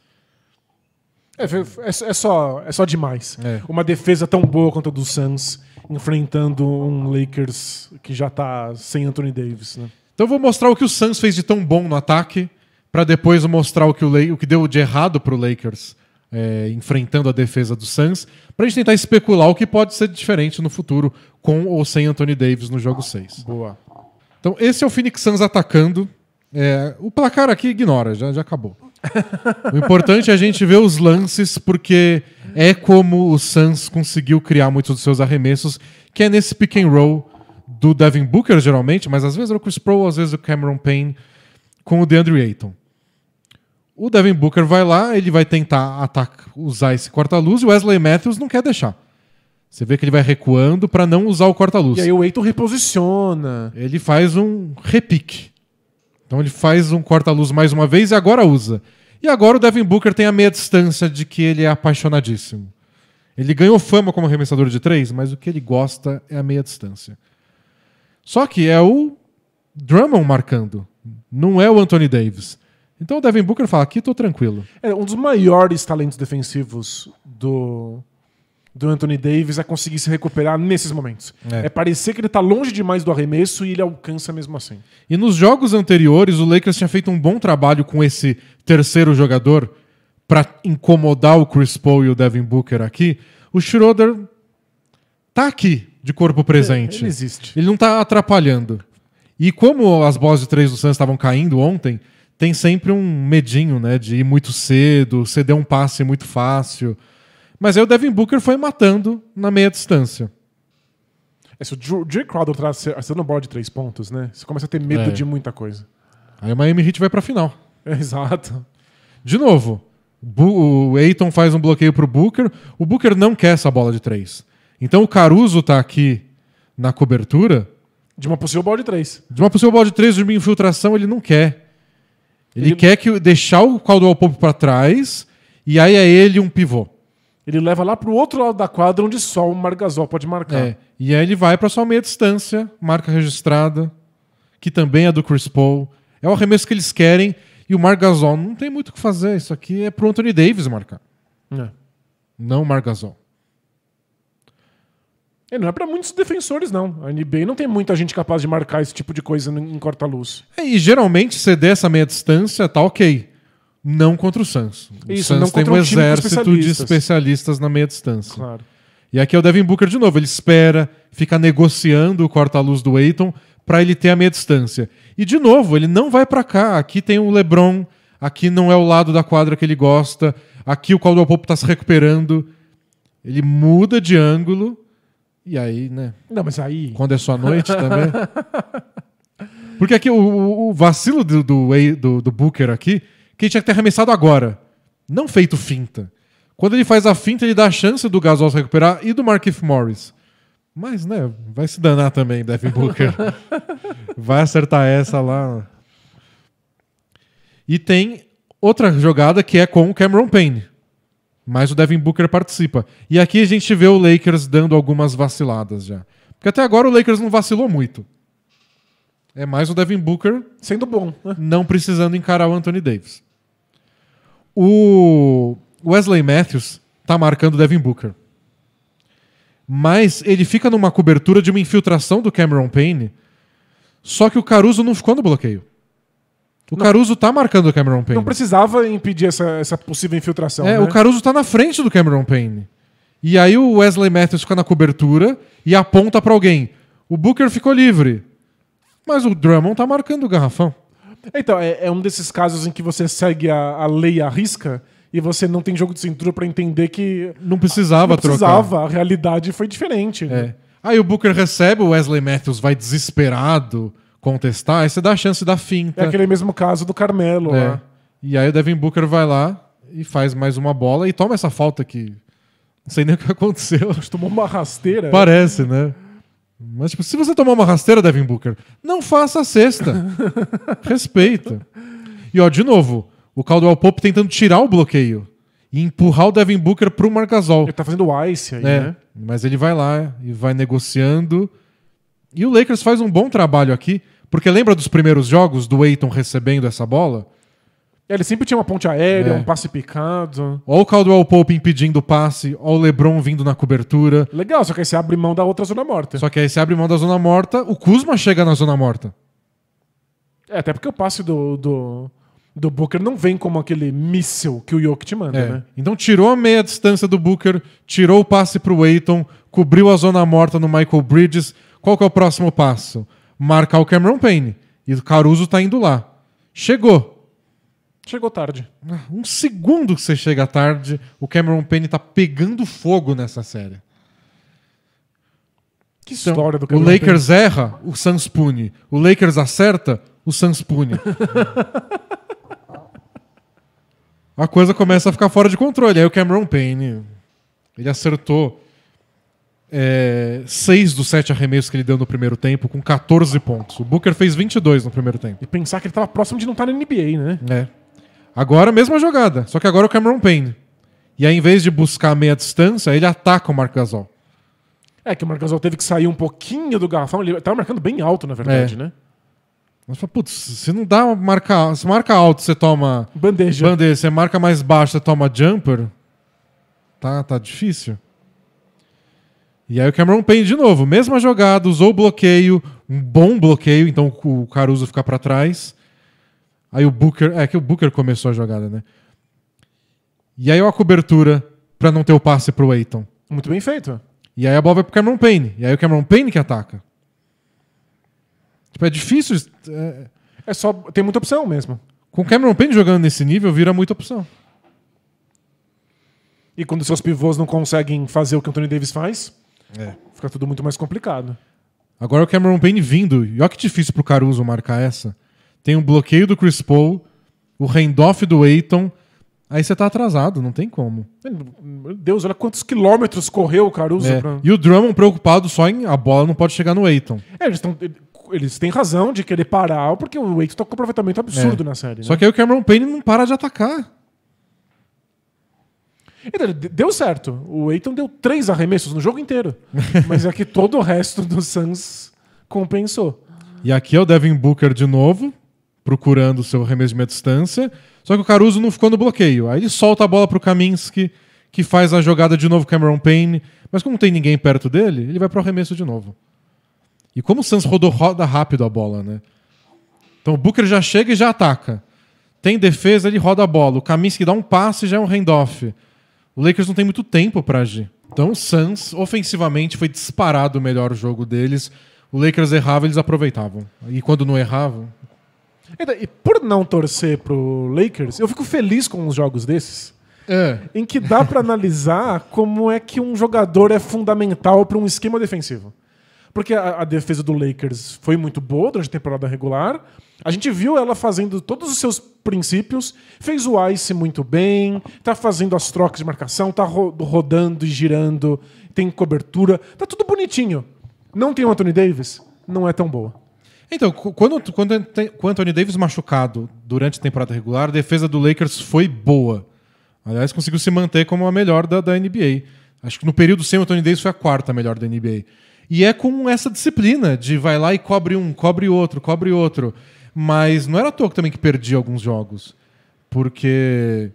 É, é, é só, é só demais. É. Uma defesa tão boa quanto a do Suns, enfrentando um Lakers que já está sem Anthony Davis. Né? Então eu vou mostrar o que o Suns fez de tão bom no ataque, para depois mostrar o que, o, o que deu de errado para o Lakers. É, enfrentando a defesa do Suns, para a gente tentar especular o que pode ser diferente no futuro com ou sem Anthony Davis no jogo 6. Ah, boa. Então, esse é o Phoenix Suns atacando. É, o placar aqui ignora, já, já acabou. o importante é a gente ver os lances, porque é como o Suns conseguiu criar muitos dos seus arremessos, que é nesse pick and roll do Devin Booker, geralmente, mas às vezes é o Chris Pro, às vezes é o Cameron Payne, com o DeAndre Ayton. O Devin Booker vai lá, ele vai tentar atacar, usar esse corta-luz e o Wesley Matthews não quer deixar. Você vê que ele vai recuando para não usar o corta-luz. E aí o Ayton reposiciona. Ele faz um repique. Então ele faz um corta-luz mais uma vez e agora usa. E agora o Devin Booker tem a meia distância de que ele é apaixonadíssimo. Ele ganhou fama como arremessador de três, mas o que ele gosta é a meia distância. Só que é o Drummond marcando, não é o Anthony Davis. Então o Devin Booker fala: aqui estou tranquilo. É um dos maiores talentos defensivos do, do Anthony Davis a conseguir se recuperar nesses momentos. É, é parecer que ele está longe demais do arremesso e ele alcança mesmo assim. E nos jogos anteriores, o Lakers tinha feito um bom trabalho com esse terceiro jogador para incomodar o Chris Paul e o Devin Booker aqui. O Schroeder tá aqui de corpo presente. É, ele existe. Ele não está atrapalhando. E como as bolas de três do Suns estavam caindo ontem, tem sempre um medinho, né, de ir muito cedo, ceder um passe muito fácil. Mas aí o Devin Booker foi matando na meia distância. É, se o Jay Crowder tá acertando bola de três pontos, né? Você começa a ter medo é. de muita coisa. Aí o Miami Heat vai pra final. É, exato. De novo, o Aiton faz um bloqueio pro Booker. O Booker não quer essa bola de três. Então o Caruso tá aqui na cobertura. De uma possível bola de três. De uma possível bola de três, de uma infiltração, ele não quer. Ele, ele... quer que deixar o Caldwell Pope para trás e aí é ele um pivô ele leva lá para o outro lado da quadra, onde só o Margasol pode marcar. É, e aí ele vai para sua meia distância, marca registrada, que também é do Chris Paul. É o arremesso que eles querem, e o Margasol não tem muito o que fazer. Isso aqui é para o Anthony Davis marcar. É. Não o Margasol. É, não é para muitos defensores, não. A NBA não tem muita gente capaz de marcar esse tipo de coisa em corta-luz. É, e geralmente, ceder essa meia distância tá ok. Não contra o Suns. O Isso, Suns tem um, um exército de especialistas na meia distância. Claro. E aqui é o Devin Booker de novo. Ele espera, fica negociando o corta-luz do Aiton para ele ter a meia distância. E de novo, ele não vai para cá. Aqui tem o LeBron, aqui não é o lado da quadra que ele gosta, aqui o Caldwell Pope está se recuperando. Ele muda de ângulo e aí, né? Não, mas aí. Quando é sua noite também. Porque aqui o, o vacilo do, do, do, do Booker aqui que ele tinha que ter arremessado agora, não feito finta. Quando ele faz a finta, ele dá a chance do Gasol se recuperar e do Markif Morris. Mas, né, vai se danar também, Devin Booker. vai acertar essa lá. E tem outra jogada que é com o Cameron Payne. Mas o Devin Booker participa. E aqui a gente vê o Lakers dando algumas vaciladas já. Porque até agora o Lakers não vacilou muito. É mais o Devin Booker sendo bom, né? não precisando encarar o Anthony Davis. O Wesley Matthews está marcando Devin Booker. Mas ele fica numa cobertura de uma infiltração do Cameron Payne. Só que o Caruso não ficou no bloqueio. O não. Caruso tá marcando o Cameron Payne. Não precisava impedir essa, essa possível infiltração. É, né? o Caruso tá na frente do Cameron Payne. E aí o Wesley Matthews fica na cobertura e aponta para alguém. O Booker ficou livre. Mas o Drummond tá marcando o garrafão. Então, é, é, um desses casos em que você segue a, a lei à risca e você não tem jogo de cintura para entender que. Não precisava, não precisava trocar. a realidade foi diferente. Né? É. Aí o Booker recebe, o Wesley Matthews vai desesperado contestar, aí você dá a chance da finta. É aquele mesmo caso do Carmelo. É. Lá. E aí o Devin Booker vai lá e faz mais uma bola e toma essa falta que. Não sei nem o que aconteceu. Acho tomou uma rasteira. Parece, né? Mas, tipo, se você tomar uma rasteira, Devin Booker, não faça a cesta. Respeita. E, ó, de novo, o Caldwell Pope tentando tirar o bloqueio e empurrar o Devin Booker pro Marcasol. Ele tá fazendo o ice aí, é, né? Mas ele vai lá e vai negociando. E o Lakers faz um bom trabalho aqui, porque lembra dos primeiros jogos do Aiton recebendo essa bola? É, ele sempre tinha uma ponte aérea, é. um passe picado. Olha o Caldwell Pope impedindo o passe, olha o LeBron vindo na cobertura. Legal, só que aí você abre mão da outra zona morta. Só que aí você abre mão da zona morta, o Kuzma chega na zona morta. É, até porque o passe do, do, do Booker não vem como aquele míssil que o York te manda, é. né? Então tirou a meia distância do Booker, tirou o passe pro Waiton, cobriu a zona morta no Michael Bridges. Qual que é o próximo passo? Marcar o Cameron Payne. E o Caruso tá indo lá. Chegou Chegou tarde. Um segundo que você chega tarde, o Cameron Payne tá pegando fogo nessa série. Que então, história do Cameron O Lakers Payne. erra, o Suns pune. O Lakers acerta, o Suns pune. a coisa começa a ficar fora de controle. Aí o Cameron Payne, ele acertou é, seis dos sete arremessos que ele deu no primeiro tempo, com 14 pontos. O Booker fez 22 no primeiro tempo. E pensar que ele estava próximo de não estar tá na NBA, né? É. Agora a mesma jogada, só que agora é o Cameron Payne. E aí, em vez de buscar a meia distância, ele ataca o Marc Gasol. É que o Marc Gasol teve que sair um pouquinho do garrafão. Ele estava marcando bem alto, na verdade, é. né? Mas fala, putz, se não dá marcar, se marca alto, você toma bandeja. Bandeja, você marca mais baixo, você toma jumper. Tá, tá difícil. E aí o Cameron Payne de novo, mesma jogada, usou o bloqueio, um bom bloqueio, então o Caruso fica para trás. Aí o Booker. É que o Booker começou a jogada, né? E aí ó, a cobertura para não ter o passe pro Aiton. Muito bem feito. E aí a bola vai pro Cameron Payne. E aí o Cameron Payne que ataca. Tipo, é difícil. É, é só. Tem muita opção mesmo. Com o Cameron Payne jogando nesse nível, vira muita opção. E quando seus pivôs não conseguem fazer o que o Anthony Davis faz, é. fica tudo muito mais complicado. Agora o Cameron Payne vindo. E olha que difícil pro Caruso marcar essa tem um bloqueio do Chris Paul, o handoff do Aiton. Aí você tá atrasado, não tem como. Meu Deus, olha quantos quilômetros correu o Caruso. É. Pra... E o Drummond preocupado só em a bola não pode chegar no Aiton. É, eles, tão, eles têm razão de querer parar, porque o Aiton tá com um aproveitamento absurdo é. na série. Né? Só que aí o Cameron Payne não para de atacar. Então, deu certo. O Aiton deu três arremessos no jogo inteiro. Mas é que todo o resto do Suns compensou. E aqui é o Devin Booker de novo, procurando o seu remesso de meia distância. Só que o Caruso não ficou no bloqueio. Aí ele solta a bola para o Kaminsky, que faz a jogada de novo Cameron Payne. Mas como não tem ninguém perto dele, ele vai para o arremesso de novo. E como o Suns rodou, roda rápido a bola, né? Então o Booker já chega e já ataca. Tem defesa, ele roda a bola. O Kaminsky dá um passe e já é um handoff. O Lakers não tem muito tempo para agir. Então o Suns, ofensivamente, foi disparado o melhor jogo deles. O Lakers errava, eles aproveitavam. E quando não erravam, então, e por não torcer pro Lakers, eu fico feliz com uns jogos desses. É. Em que dá para analisar como é que um jogador é fundamental para um esquema defensivo. Porque a, a, defesa do Lakers foi muito boa durante a temporada regular. A gente viu ela fazendo todos os seus princípios, fez o ice muito bem, tá fazendo as trocas de marcação, tá ro rodando e girando, tem cobertura, tá tudo bonitinho. Não tem o Anthony Davis, não é tão boa. Então, quando, quando, o Anthony Davis machucado durante a temporada regular, a defesa do Lakers foi boa. Aliás, conseguiu se manter como a melhor da, da NBA. Acho que no período sem o Anthony Davis foi a quarta melhor da NBA. E é com essa disciplina de vai lá e cobre um, cobre outro, cobre outro. Mas não era à toa também que perdi alguns jogos. Porque.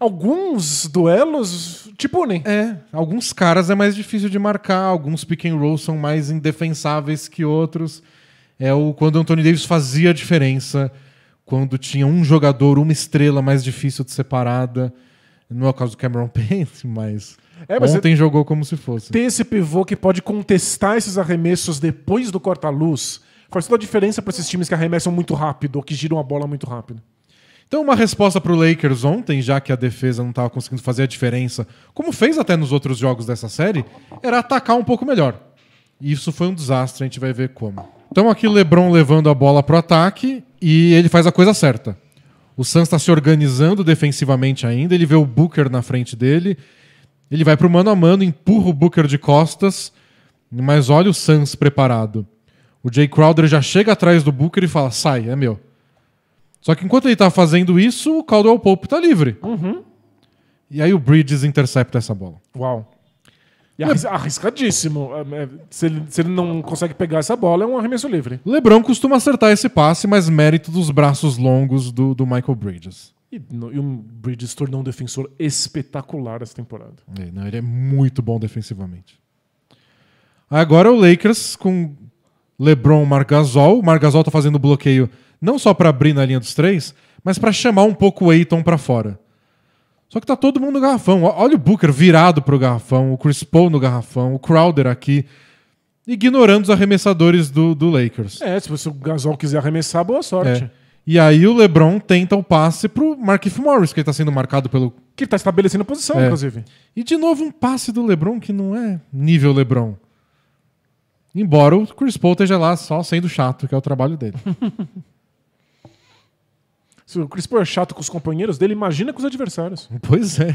Alguns duelos te punem. É, alguns caras é mais difícil de marcar, alguns pick and rolls são mais indefensáveis que outros é o quando o Anthony Davis fazia a diferença, quando tinha um jogador, uma estrela mais difícil de separada, Não é o caso do Cameron Payne, mas, é, mas ontem é- jogou como se fosse. Tem esse pivô que pode contestar esses arremessos depois do corta-luz. Faz toda a diferença para esses times que arremessam muito rápido ou que giram a bola muito rápido. Então, uma resposta para o Lakers ontem, já que a defesa não estava conseguindo fazer a diferença, como fez até nos outros jogos dessa série, era atacar um pouco melhor. E isso foi um desastre, a gente vai ver como. Então aqui LeBron levando a bola para o ataque e ele faz a coisa certa. O Suns está se organizando defensivamente ainda, ele vê o Booker na frente dele, ele vai para o mano a mano, empurra o Booker de costas, mas olha o Suns preparado. O Jay Crowder já chega atrás do Booker e fala: sai, é meu. Só que enquanto ele está fazendo isso, o Caldwell Pope está livre. Uhum. E aí o Bridges intercepta essa bola. Uau. E arriscadíssimo. É, é, se ele, se ele, não consegue pegar essa bola, é um arremesso livre. Lebron costuma acertar esse passe, mas mérito dos braços longos do, do Michael Bridges. E, no, e o Bridges tornou um defensor espetacular essa temporada. É, não, ele é muito bom defensivamente. Agora o Lakers com LeBron, Margasol. O Margasol tá fazendo bloqueio não só para abrir na linha dos três, mas para chamar um pouco o Aiton para fora. Só que tá todo mundo no garrafão. Olha o Booker virado pro garrafão, o Chris Paul no garrafão, o Crowder aqui, ignorando os arremessadores do, do Lakers. É, se você, o Gasol quiser arremessar, boa sorte. É. E aí o LeBron tenta o passe pro Markif Morris, que ele tá sendo marcado pelo... Que ele tá estabelecendo posição, é. inclusive. E de novo um passe do LeBron que não é nível LeBron. Embora o Chris Paul esteja lá só sendo chato, que é o trabalho dele. Se o Chris é chato com os companheiros dele, imagina com os adversários. Pois é.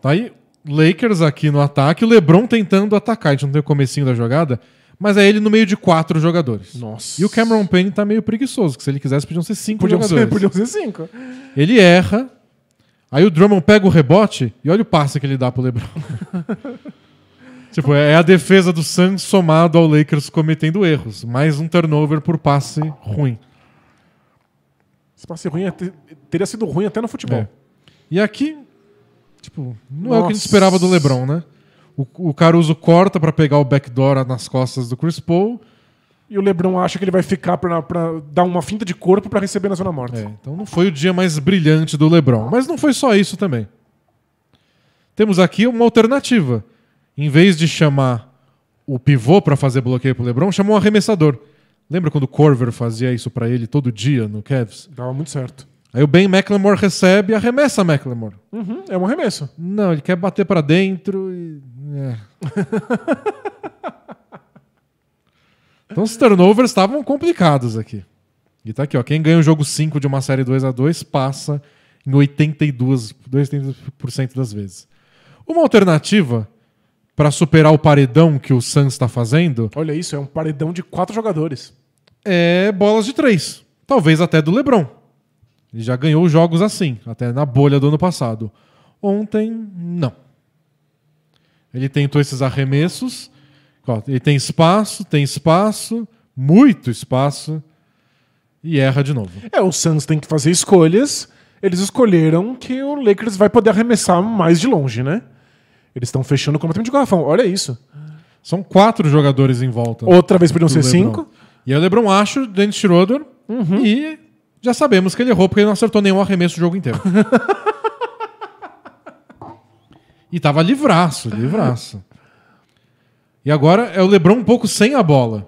Tá aí Lakers aqui no ataque, o LeBron tentando atacar, a gente não tem o comecinho da jogada, mas é ele no meio de quatro jogadores. Nossa. E o Cameron Payne tá meio preguiçoso, que se ele quisesse podiam ser cinco podiam jogadores. Ser, podiam ser cinco. Ele erra, aí o Drummond pega o rebote e olha o passe que ele dá pro LeBron. tipo, é a defesa do Suns somado ao Lakers cometendo erros. Mais um turnover por passe ruim. Se pra ruim, teria sido ruim até no futebol. É. E aqui, tipo, não Nossa. é o que a gente esperava do LeBron, né? O, o Caruso corta para pegar o backdoor nas costas do Chris Paul. E o LeBron acha que ele vai ficar pra, pra dar uma finta de corpo para receber na zona morta. É, então não foi o dia mais brilhante do LeBron. Mas não foi só isso também. Temos aqui uma alternativa. Em vez de chamar o pivô para fazer bloqueio pro LeBron, chamou um arremessador. Lembra quando o Corver fazia isso para ele todo dia no Cavs? Dava muito certo. Aí o Ben McLemore recebe e arremessa McLemore. Uhum, é um arremesso. Não, ele quer bater para dentro e. É. então os turnovers estavam complicados aqui. E tá aqui, ó. Quem ganha o jogo 5 de uma série 2 a 2 passa em 82, 82% das vezes. Uma alternativa para superar o paredão que o Suns está fazendo. Olha isso, é um paredão de quatro jogadores é bolas de três. Talvez até do LeBron. Ele já ganhou jogos assim, até na bolha do ano passado. Ontem, não. Ele tentou esses arremessos. Ele tem espaço, tem espaço, muito espaço, e erra de novo. É, o Suns tem que fazer escolhas. Eles escolheram que o Lakers vai poder arremessar mais de longe, né? Eles estão fechando completamente o garrafão. Olha isso. São quatro jogadores em volta. Outra vez podiam ser Lebron. cinco. E aí o LeBron acha o Dennis Schroeder uhum. e já sabemos que ele errou porque ele não acertou nenhum arremesso o jogo inteiro. e tava livraço, livraço. E agora é o LeBron um pouco sem a bola.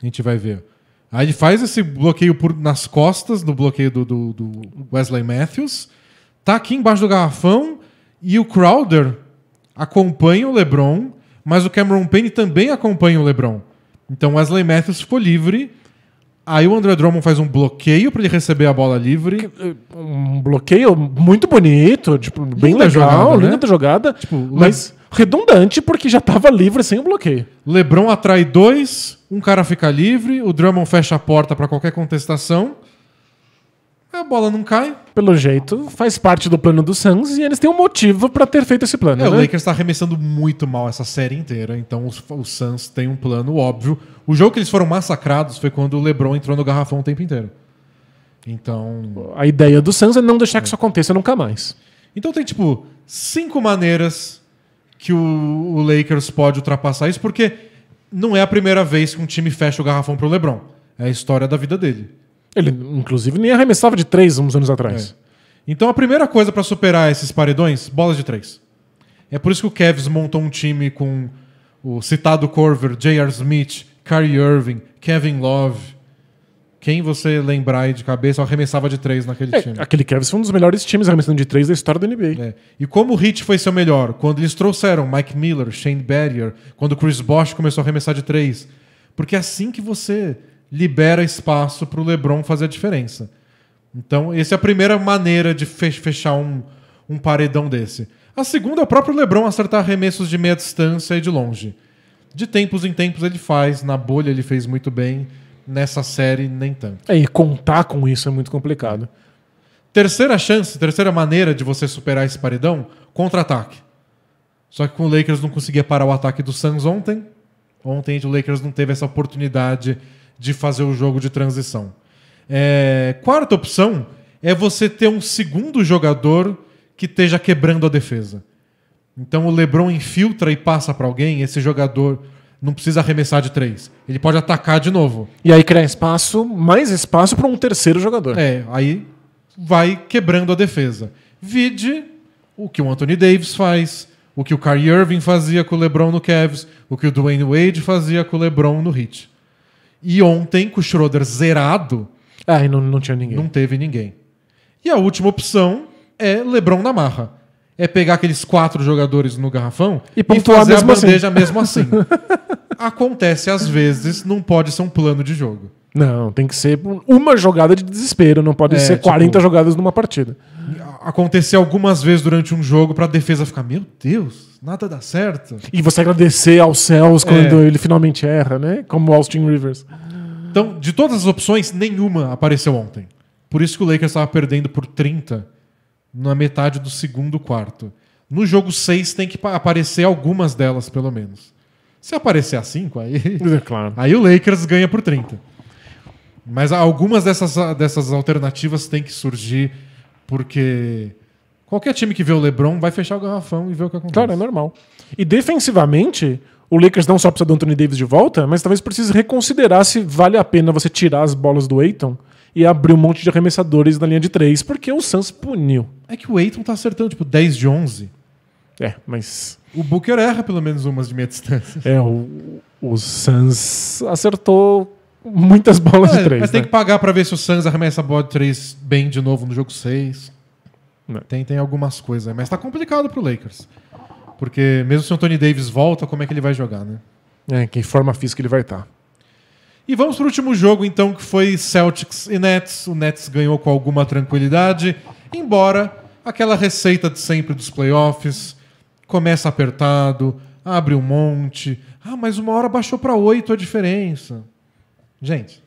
A gente vai ver. Aí ele faz esse bloqueio por, nas costas do bloqueio do, do, do Wesley Matthews. Tá aqui embaixo do garrafão e o Crowder acompanha o LeBron, mas o Cameron Payne também acompanha o LeBron. Então Wesley Matthews ficou livre. Aí o André Drummond faz um bloqueio para ele receber a bola livre. Eh, um bloqueio muito bonito, tipo, bem linda legal, jogada, né? linda jogada, tipo, mas Le... redundante porque já estava livre sem o bloqueio. LeBron atrai dois, um cara fica livre, o Drummond fecha a porta para qualquer contestação. A bola não cai. Pelo jeito, faz parte do plano do Suns e eles têm um motivo para ter feito esse plano. É, né? O Lakers está arremessando muito mal essa série inteira, então os, o Suns tem um plano óbvio. O jogo que eles foram massacrados foi quando o LeBron entrou no garrafão o tempo inteiro. Então. A ideia do Suns é não deixar que isso aconteça nunca mais. Então tem, tipo, cinco maneiras que o, o Lakers pode ultrapassar isso, porque não é a primeira vez que um time fecha o garrafão pro LeBron. É a história da vida dele. Ele, inclusive, nem arremessava de três uns anos atrás. É. Então a primeira coisa para superar esses paredões, bolas de três. É por isso que o Cavs montou um time com o citado Corver, J.R. Smith, Kyrie Irving, Kevin Love. Quem você lembrar aí de cabeça arremessava de três naquele é, time. Aquele Cavs foi um dos melhores times arremessando de três da história da NBA. É. E como o Heat foi seu melhor? Quando eles trouxeram Mike Miller, Shane Barrier, quando o Chris Bosh começou a arremessar de três. Porque é assim que você libera espaço para o LeBron fazer a diferença. Então, essa é a primeira maneira de fechar um, um paredão desse. A segunda é o próprio LeBron acertar arremessos de meia distância e de longe. De tempos em tempos ele faz, na bolha ele fez muito bem, nessa série nem tanto. É, e contar com isso é muito complicado. Terceira chance, terceira maneira de você superar esse paredão, contra-ataque. Só que com o Lakers não conseguia parar o ataque do Suns ontem. Ontem o Lakers não teve essa oportunidade de fazer o jogo de transição. É, quarta opção é você ter um segundo jogador que esteja quebrando a defesa. Então o LeBron infiltra e passa para alguém, esse jogador não precisa arremessar de três. Ele pode atacar de novo. E aí cria espaço, mais espaço para um terceiro jogador. É, aí vai quebrando a defesa. Vide o que o Anthony Davis faz, o que o Kyrie Irving fazia com o LeBron no Cavs, o que o Dwayne Wade fazia com o LeBron no Heat. E ontem, com o Schroeder zerado. Ah, e não, não tinha ninguém. Não teve ninguém. E a última opção é Lebron na marra. É pegar aqueles quatro jogadores no garrafão e, e fazer a bandeja assim. mesmo assim. assim. Acontece às vezes, não pode ser um plano de jogo. Não, tem que ser uma jogada de desespero, não pode é, ser tipo, 40 jogadas numa partida. Acontecer algumas vezes durante um jogo para a defesa ficar, meu Deus, nada dá certo. E você agradecer aos céus quando é. ele finalmente erra, né? Como Austin Rivers. Então, de todas as opções, nenhuma apareceu ontem. Por isso que o Lakers estava perdendo por 30 na metade do segundo quarto. No jogo 6 tem que aparecer algumas delas, pelo menos. Se aparecer a 5, aí, é claro. aí o Lakers ganha por 30. Mas algumas dessas, dessas alternativas têm que surgir, porque Qualquer time que vê o LeBron vai fechar o garrafão e ver o que acontece. Claro, é normal. E defensivamente, o Lakers não só precisa do Anthony Davis de volta, mas talvez precise reconsiderar se vale a pena você tirar as bolas do Aiton e abrir um monte de arremessadores na linha de três, porque o Suns puniu. É que o Aiton tá acertando tipo 10 de 11. É, mas o Booker erra pelo menos umas de meia distância. É, o, o Suns acertou muitas bolas é, de três. Mas né? tem que pagar para ver se o Suns arremessa a bola de três bem de novo no jogo 6. Né. Tem, tem algumas coisas, mas está complicado para o Lakers. Porque mesmo se o Anthony Davis volta, como é que ele vai jogar, né? É, que forma física ele vai estar. Tá. E vamos para o último jogo, então, que foi Celtics e Nets. O Nets ganhou com alguma tranquilidade, embora aquela receita de sempre dos playoffs começa apertado, abre um monte. Ah, mas uma hora baixou para oito a diferença. Gente,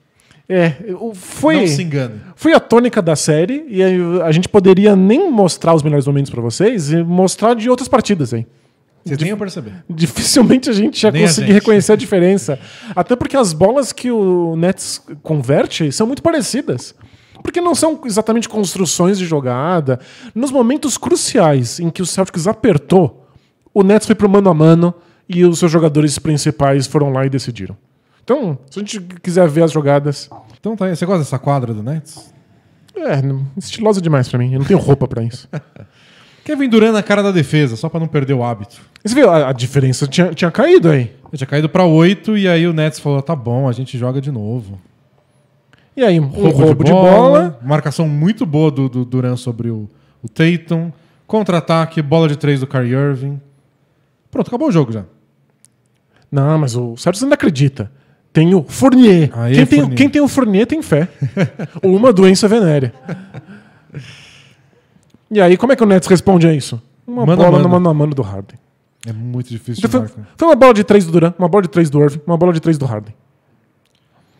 é, foi. Não se engane. Foi a tônica da série e a gente poderia nem mostrar os melhores momentos para vocês e mostrar de outras partidas aí. Vocês nem iam perceber. Dificilmente a gente ia nem conseguir gente. reconhecer a diferença. Até porque as bolas que o Nets converte são muito parecidas. Porque não são exatamente construções de jogada. Nos momentos cruciais em que o Celtics apertou, o Nets foi pro mano a mano e os seus jogadores principais foram lá e decidiram. Então, se a gente quiser ver as jogadas. Então tá aí. Você gosta dessa quadra do Nets? É, estilosa demais pra mim. Eu não tenho roupa pra isso. Kevin Durant na cara da defesa, só pra não perder o hábito. Você viu, a, a diferença tinha, tinha caído aí. Eu tinha caído pra oito e aí o Nets falou: tá bom, a gente joga de novo. E aí, roubo, roubo de, bola, de, bola, Marcação muito boa do, do Durant sobre o, o Tatum. Contra-ataque, bola de três do Kyrie Irving. Pronto, acabou o jogo já. Não, mas o Sérgio ainda acredita tem o Fournier. Quem, é tem, Fournier. quem, tem, o Fournier tem fé. Ou uma doença venérea. E aí, como é que o Nets responde a isso? Uma mano bola mano. no mano a mano do Harden. É muito difícil então, foi, foi, uma bola de três do Duran, uma bola de três do Irving, uma bola de três do Harden.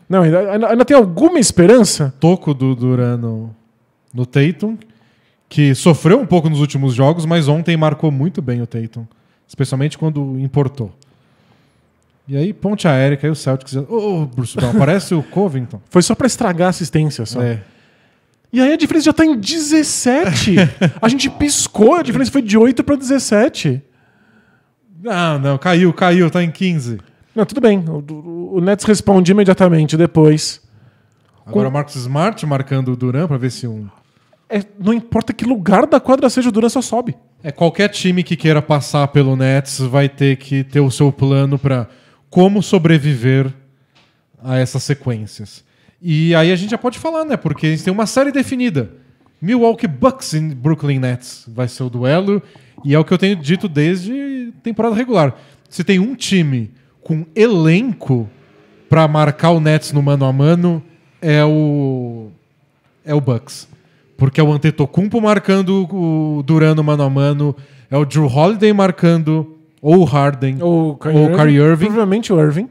Não, ainda, ainda tem alguma esperança? Toco do Duran no, no Tatum, que sofreu um pouco nos últimos jogos, mas ontem marcou muito bem o Tatum. Especialmente quando importou. E aí, ponte aérea, aí o Celtics. Ô, oh, Bruce Brown, parece o Covington. Foi só para estragar a assistência, só. É. E aí a diferença já está em 17. a gente piscou, a diferença foi de 8 para 17. Não, não, caiu, caiu, está em 15. Não, tudo bem. O, o Nets responde imediatamente depois. Agora o Marcos Smart marcando o Duran para ver se um. É, não importa que lugar da quadra seja, o Duran só sobe. É, qualquer time que queira passar pelo Nets vai ter que ter o seu plano para como sobreviver a essas sequências. E aí a gente já pode falar, né? Porque eles têm uma série definida. Milwaukee Bucks e Brooklyn Nets vai ser o duelo. E é o que eu tenho dito desde temporada regular. Se tem um time com elenco para marcar o Nets no mano a mano, é o é o Bucks. Porque é o Antetokounmpo marcando o Durano mano a mano, é o Drew Holiday marcando ou o Harden, ou o Kyrie, Irving. Provavelmente o Irving.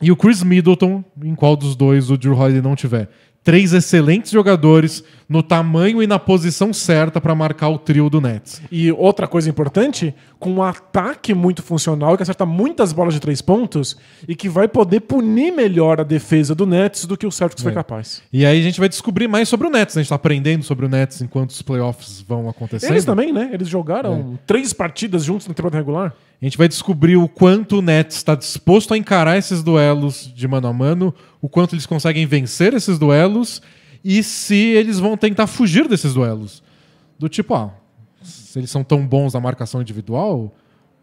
E o Chris Middleton, em qual dos dois o Drew Holiday não tiver. Três excelentes jogadores no tamanho e na posição certa para marcar o trio do Nets. E outra coisa importante, com um ataque muito funcional que acerta muitas bolas de três pontos e que vai poder punir melhor a defesa do Nets do que o Celtics é. foi capaz. E aí a gente vai descobrir mais sobre o Nets. Né? A gente está aprendendo sobre o Nets enquanto os playoffs vão acontecendo. Eles também, né? Eles jogaram é. três partidas juntos na temporada regular. A gente vai descobrir o quanto o Nets está disposto a encarar esses duelos de mano a mano, o quanto eles conseguem vencer esses duelos e se eles vão tentar fugir desses duelos. Do tipo, ah, se eles são tão bons na marcação individual,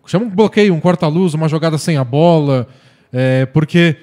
chama um bloqueio, um corta-luz, uma jogada sem a bola, é, porque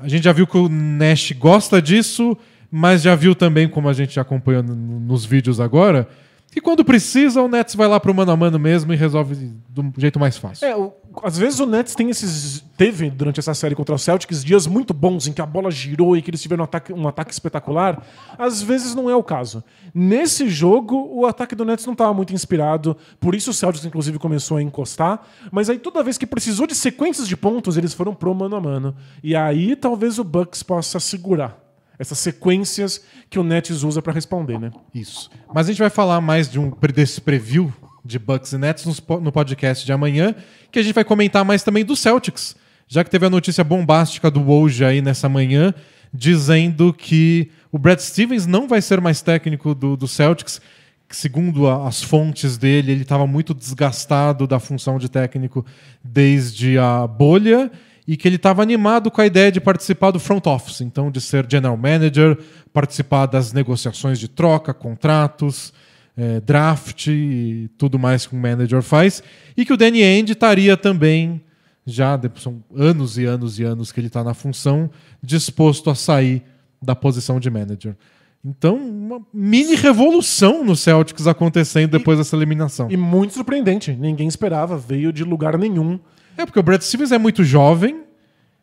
a gente já viu que o Nash gosta disso, mas já viu também, como a gente já acompanhou nos vídeos agora, e quando precisa, o Nets vai lá pro mano a mano mesmo e resolve do jeito mais fácil. É, o, às vezes o Nets tem esses. Teve durante essa série contra o Celtics dias muito bons em que a bola girou e que eles tiveram um ataque, um ataque espetacular. Às vezes não é o caso. Nesse jogo, o ataque do Nets não estava muito inspirado, por isso o Celtics, inclusive, começou a encostar. Mas aí toda vez que precisou de sequências de pontos, eles foram pro mano a mano. E aí talvez o Bucks possa segurar essas sequências que o Nets usa para responder, né? Isso. Mas a gente vai falar mais de um desse preview de Bucks e Nets no podcast de amanhã, que a gente vai comentar mais também do Celtics, já que teve a notícia bombástica do Woj aí nessa manhã, dizendo que o Brad Stevens não vai ser mais técnico do, do Celtics, que segundo a, as fontes dele, ele estava muito desgastado da função de técnico desde a bolha e que ele estava animado com a ideia de participar do front office, então de ser general manager, participar das negociações de troca, contratos, eh, draft e tudo mais que um manager faz, e que o Danny End estaria também, já são anos e anos e anos que ele está na função, disposto a sair da posição de manager. Então, uma mini revolução no Celtics acontecendo depois e, dessa eliminação. E muito surpreendente, ninguém esperava, veio de lugar nenhum. É porque o Brad Stevens é muito jovem.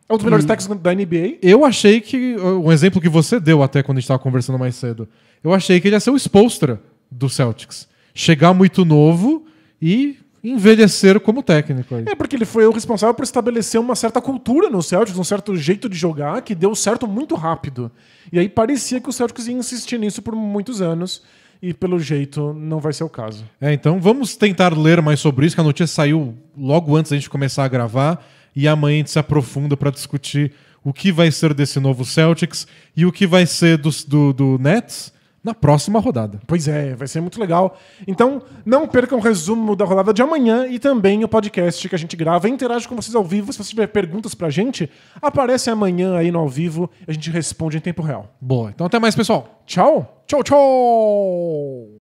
É um dos melhores técnicos da NBA. Eu achei que. Um exemplo que você deu até quando a gente estava conversando mais cedo. Eu achei que ele ia ser o Spolstra do Celtics. Chegar muito novo e envelhecer como técnico. Aí. É, porque ele foi o responsável por estabelecer uma certa cultura no Celtics, um certo jeito de jogar que deu certo muito rápido. E aí parecia que o Celtics ia insistir nisso por muitos anos e pelo jeito não vai ser o caso. É, então vamos tentar ler mais sobre isso, que a notícia saiu logo antes da gente começar a gravar e amanhã a gente se aprofunda para discutir o que vai ser desse novo Celtics e o que vai ser do, do, do Nets na próxima rodada. Pois é, vai ser muito legal. Então, não percam o resumo da rodada de amanhã e também o podcast que a gente grava. Interage com vocês ao vivo. Se você tiver perguntas pra gente, aparece amanhã aí no ao vivo. A gente responde em tempo real. Boa. Então, até mais, pessoal. Tchau. Tchau, tchau.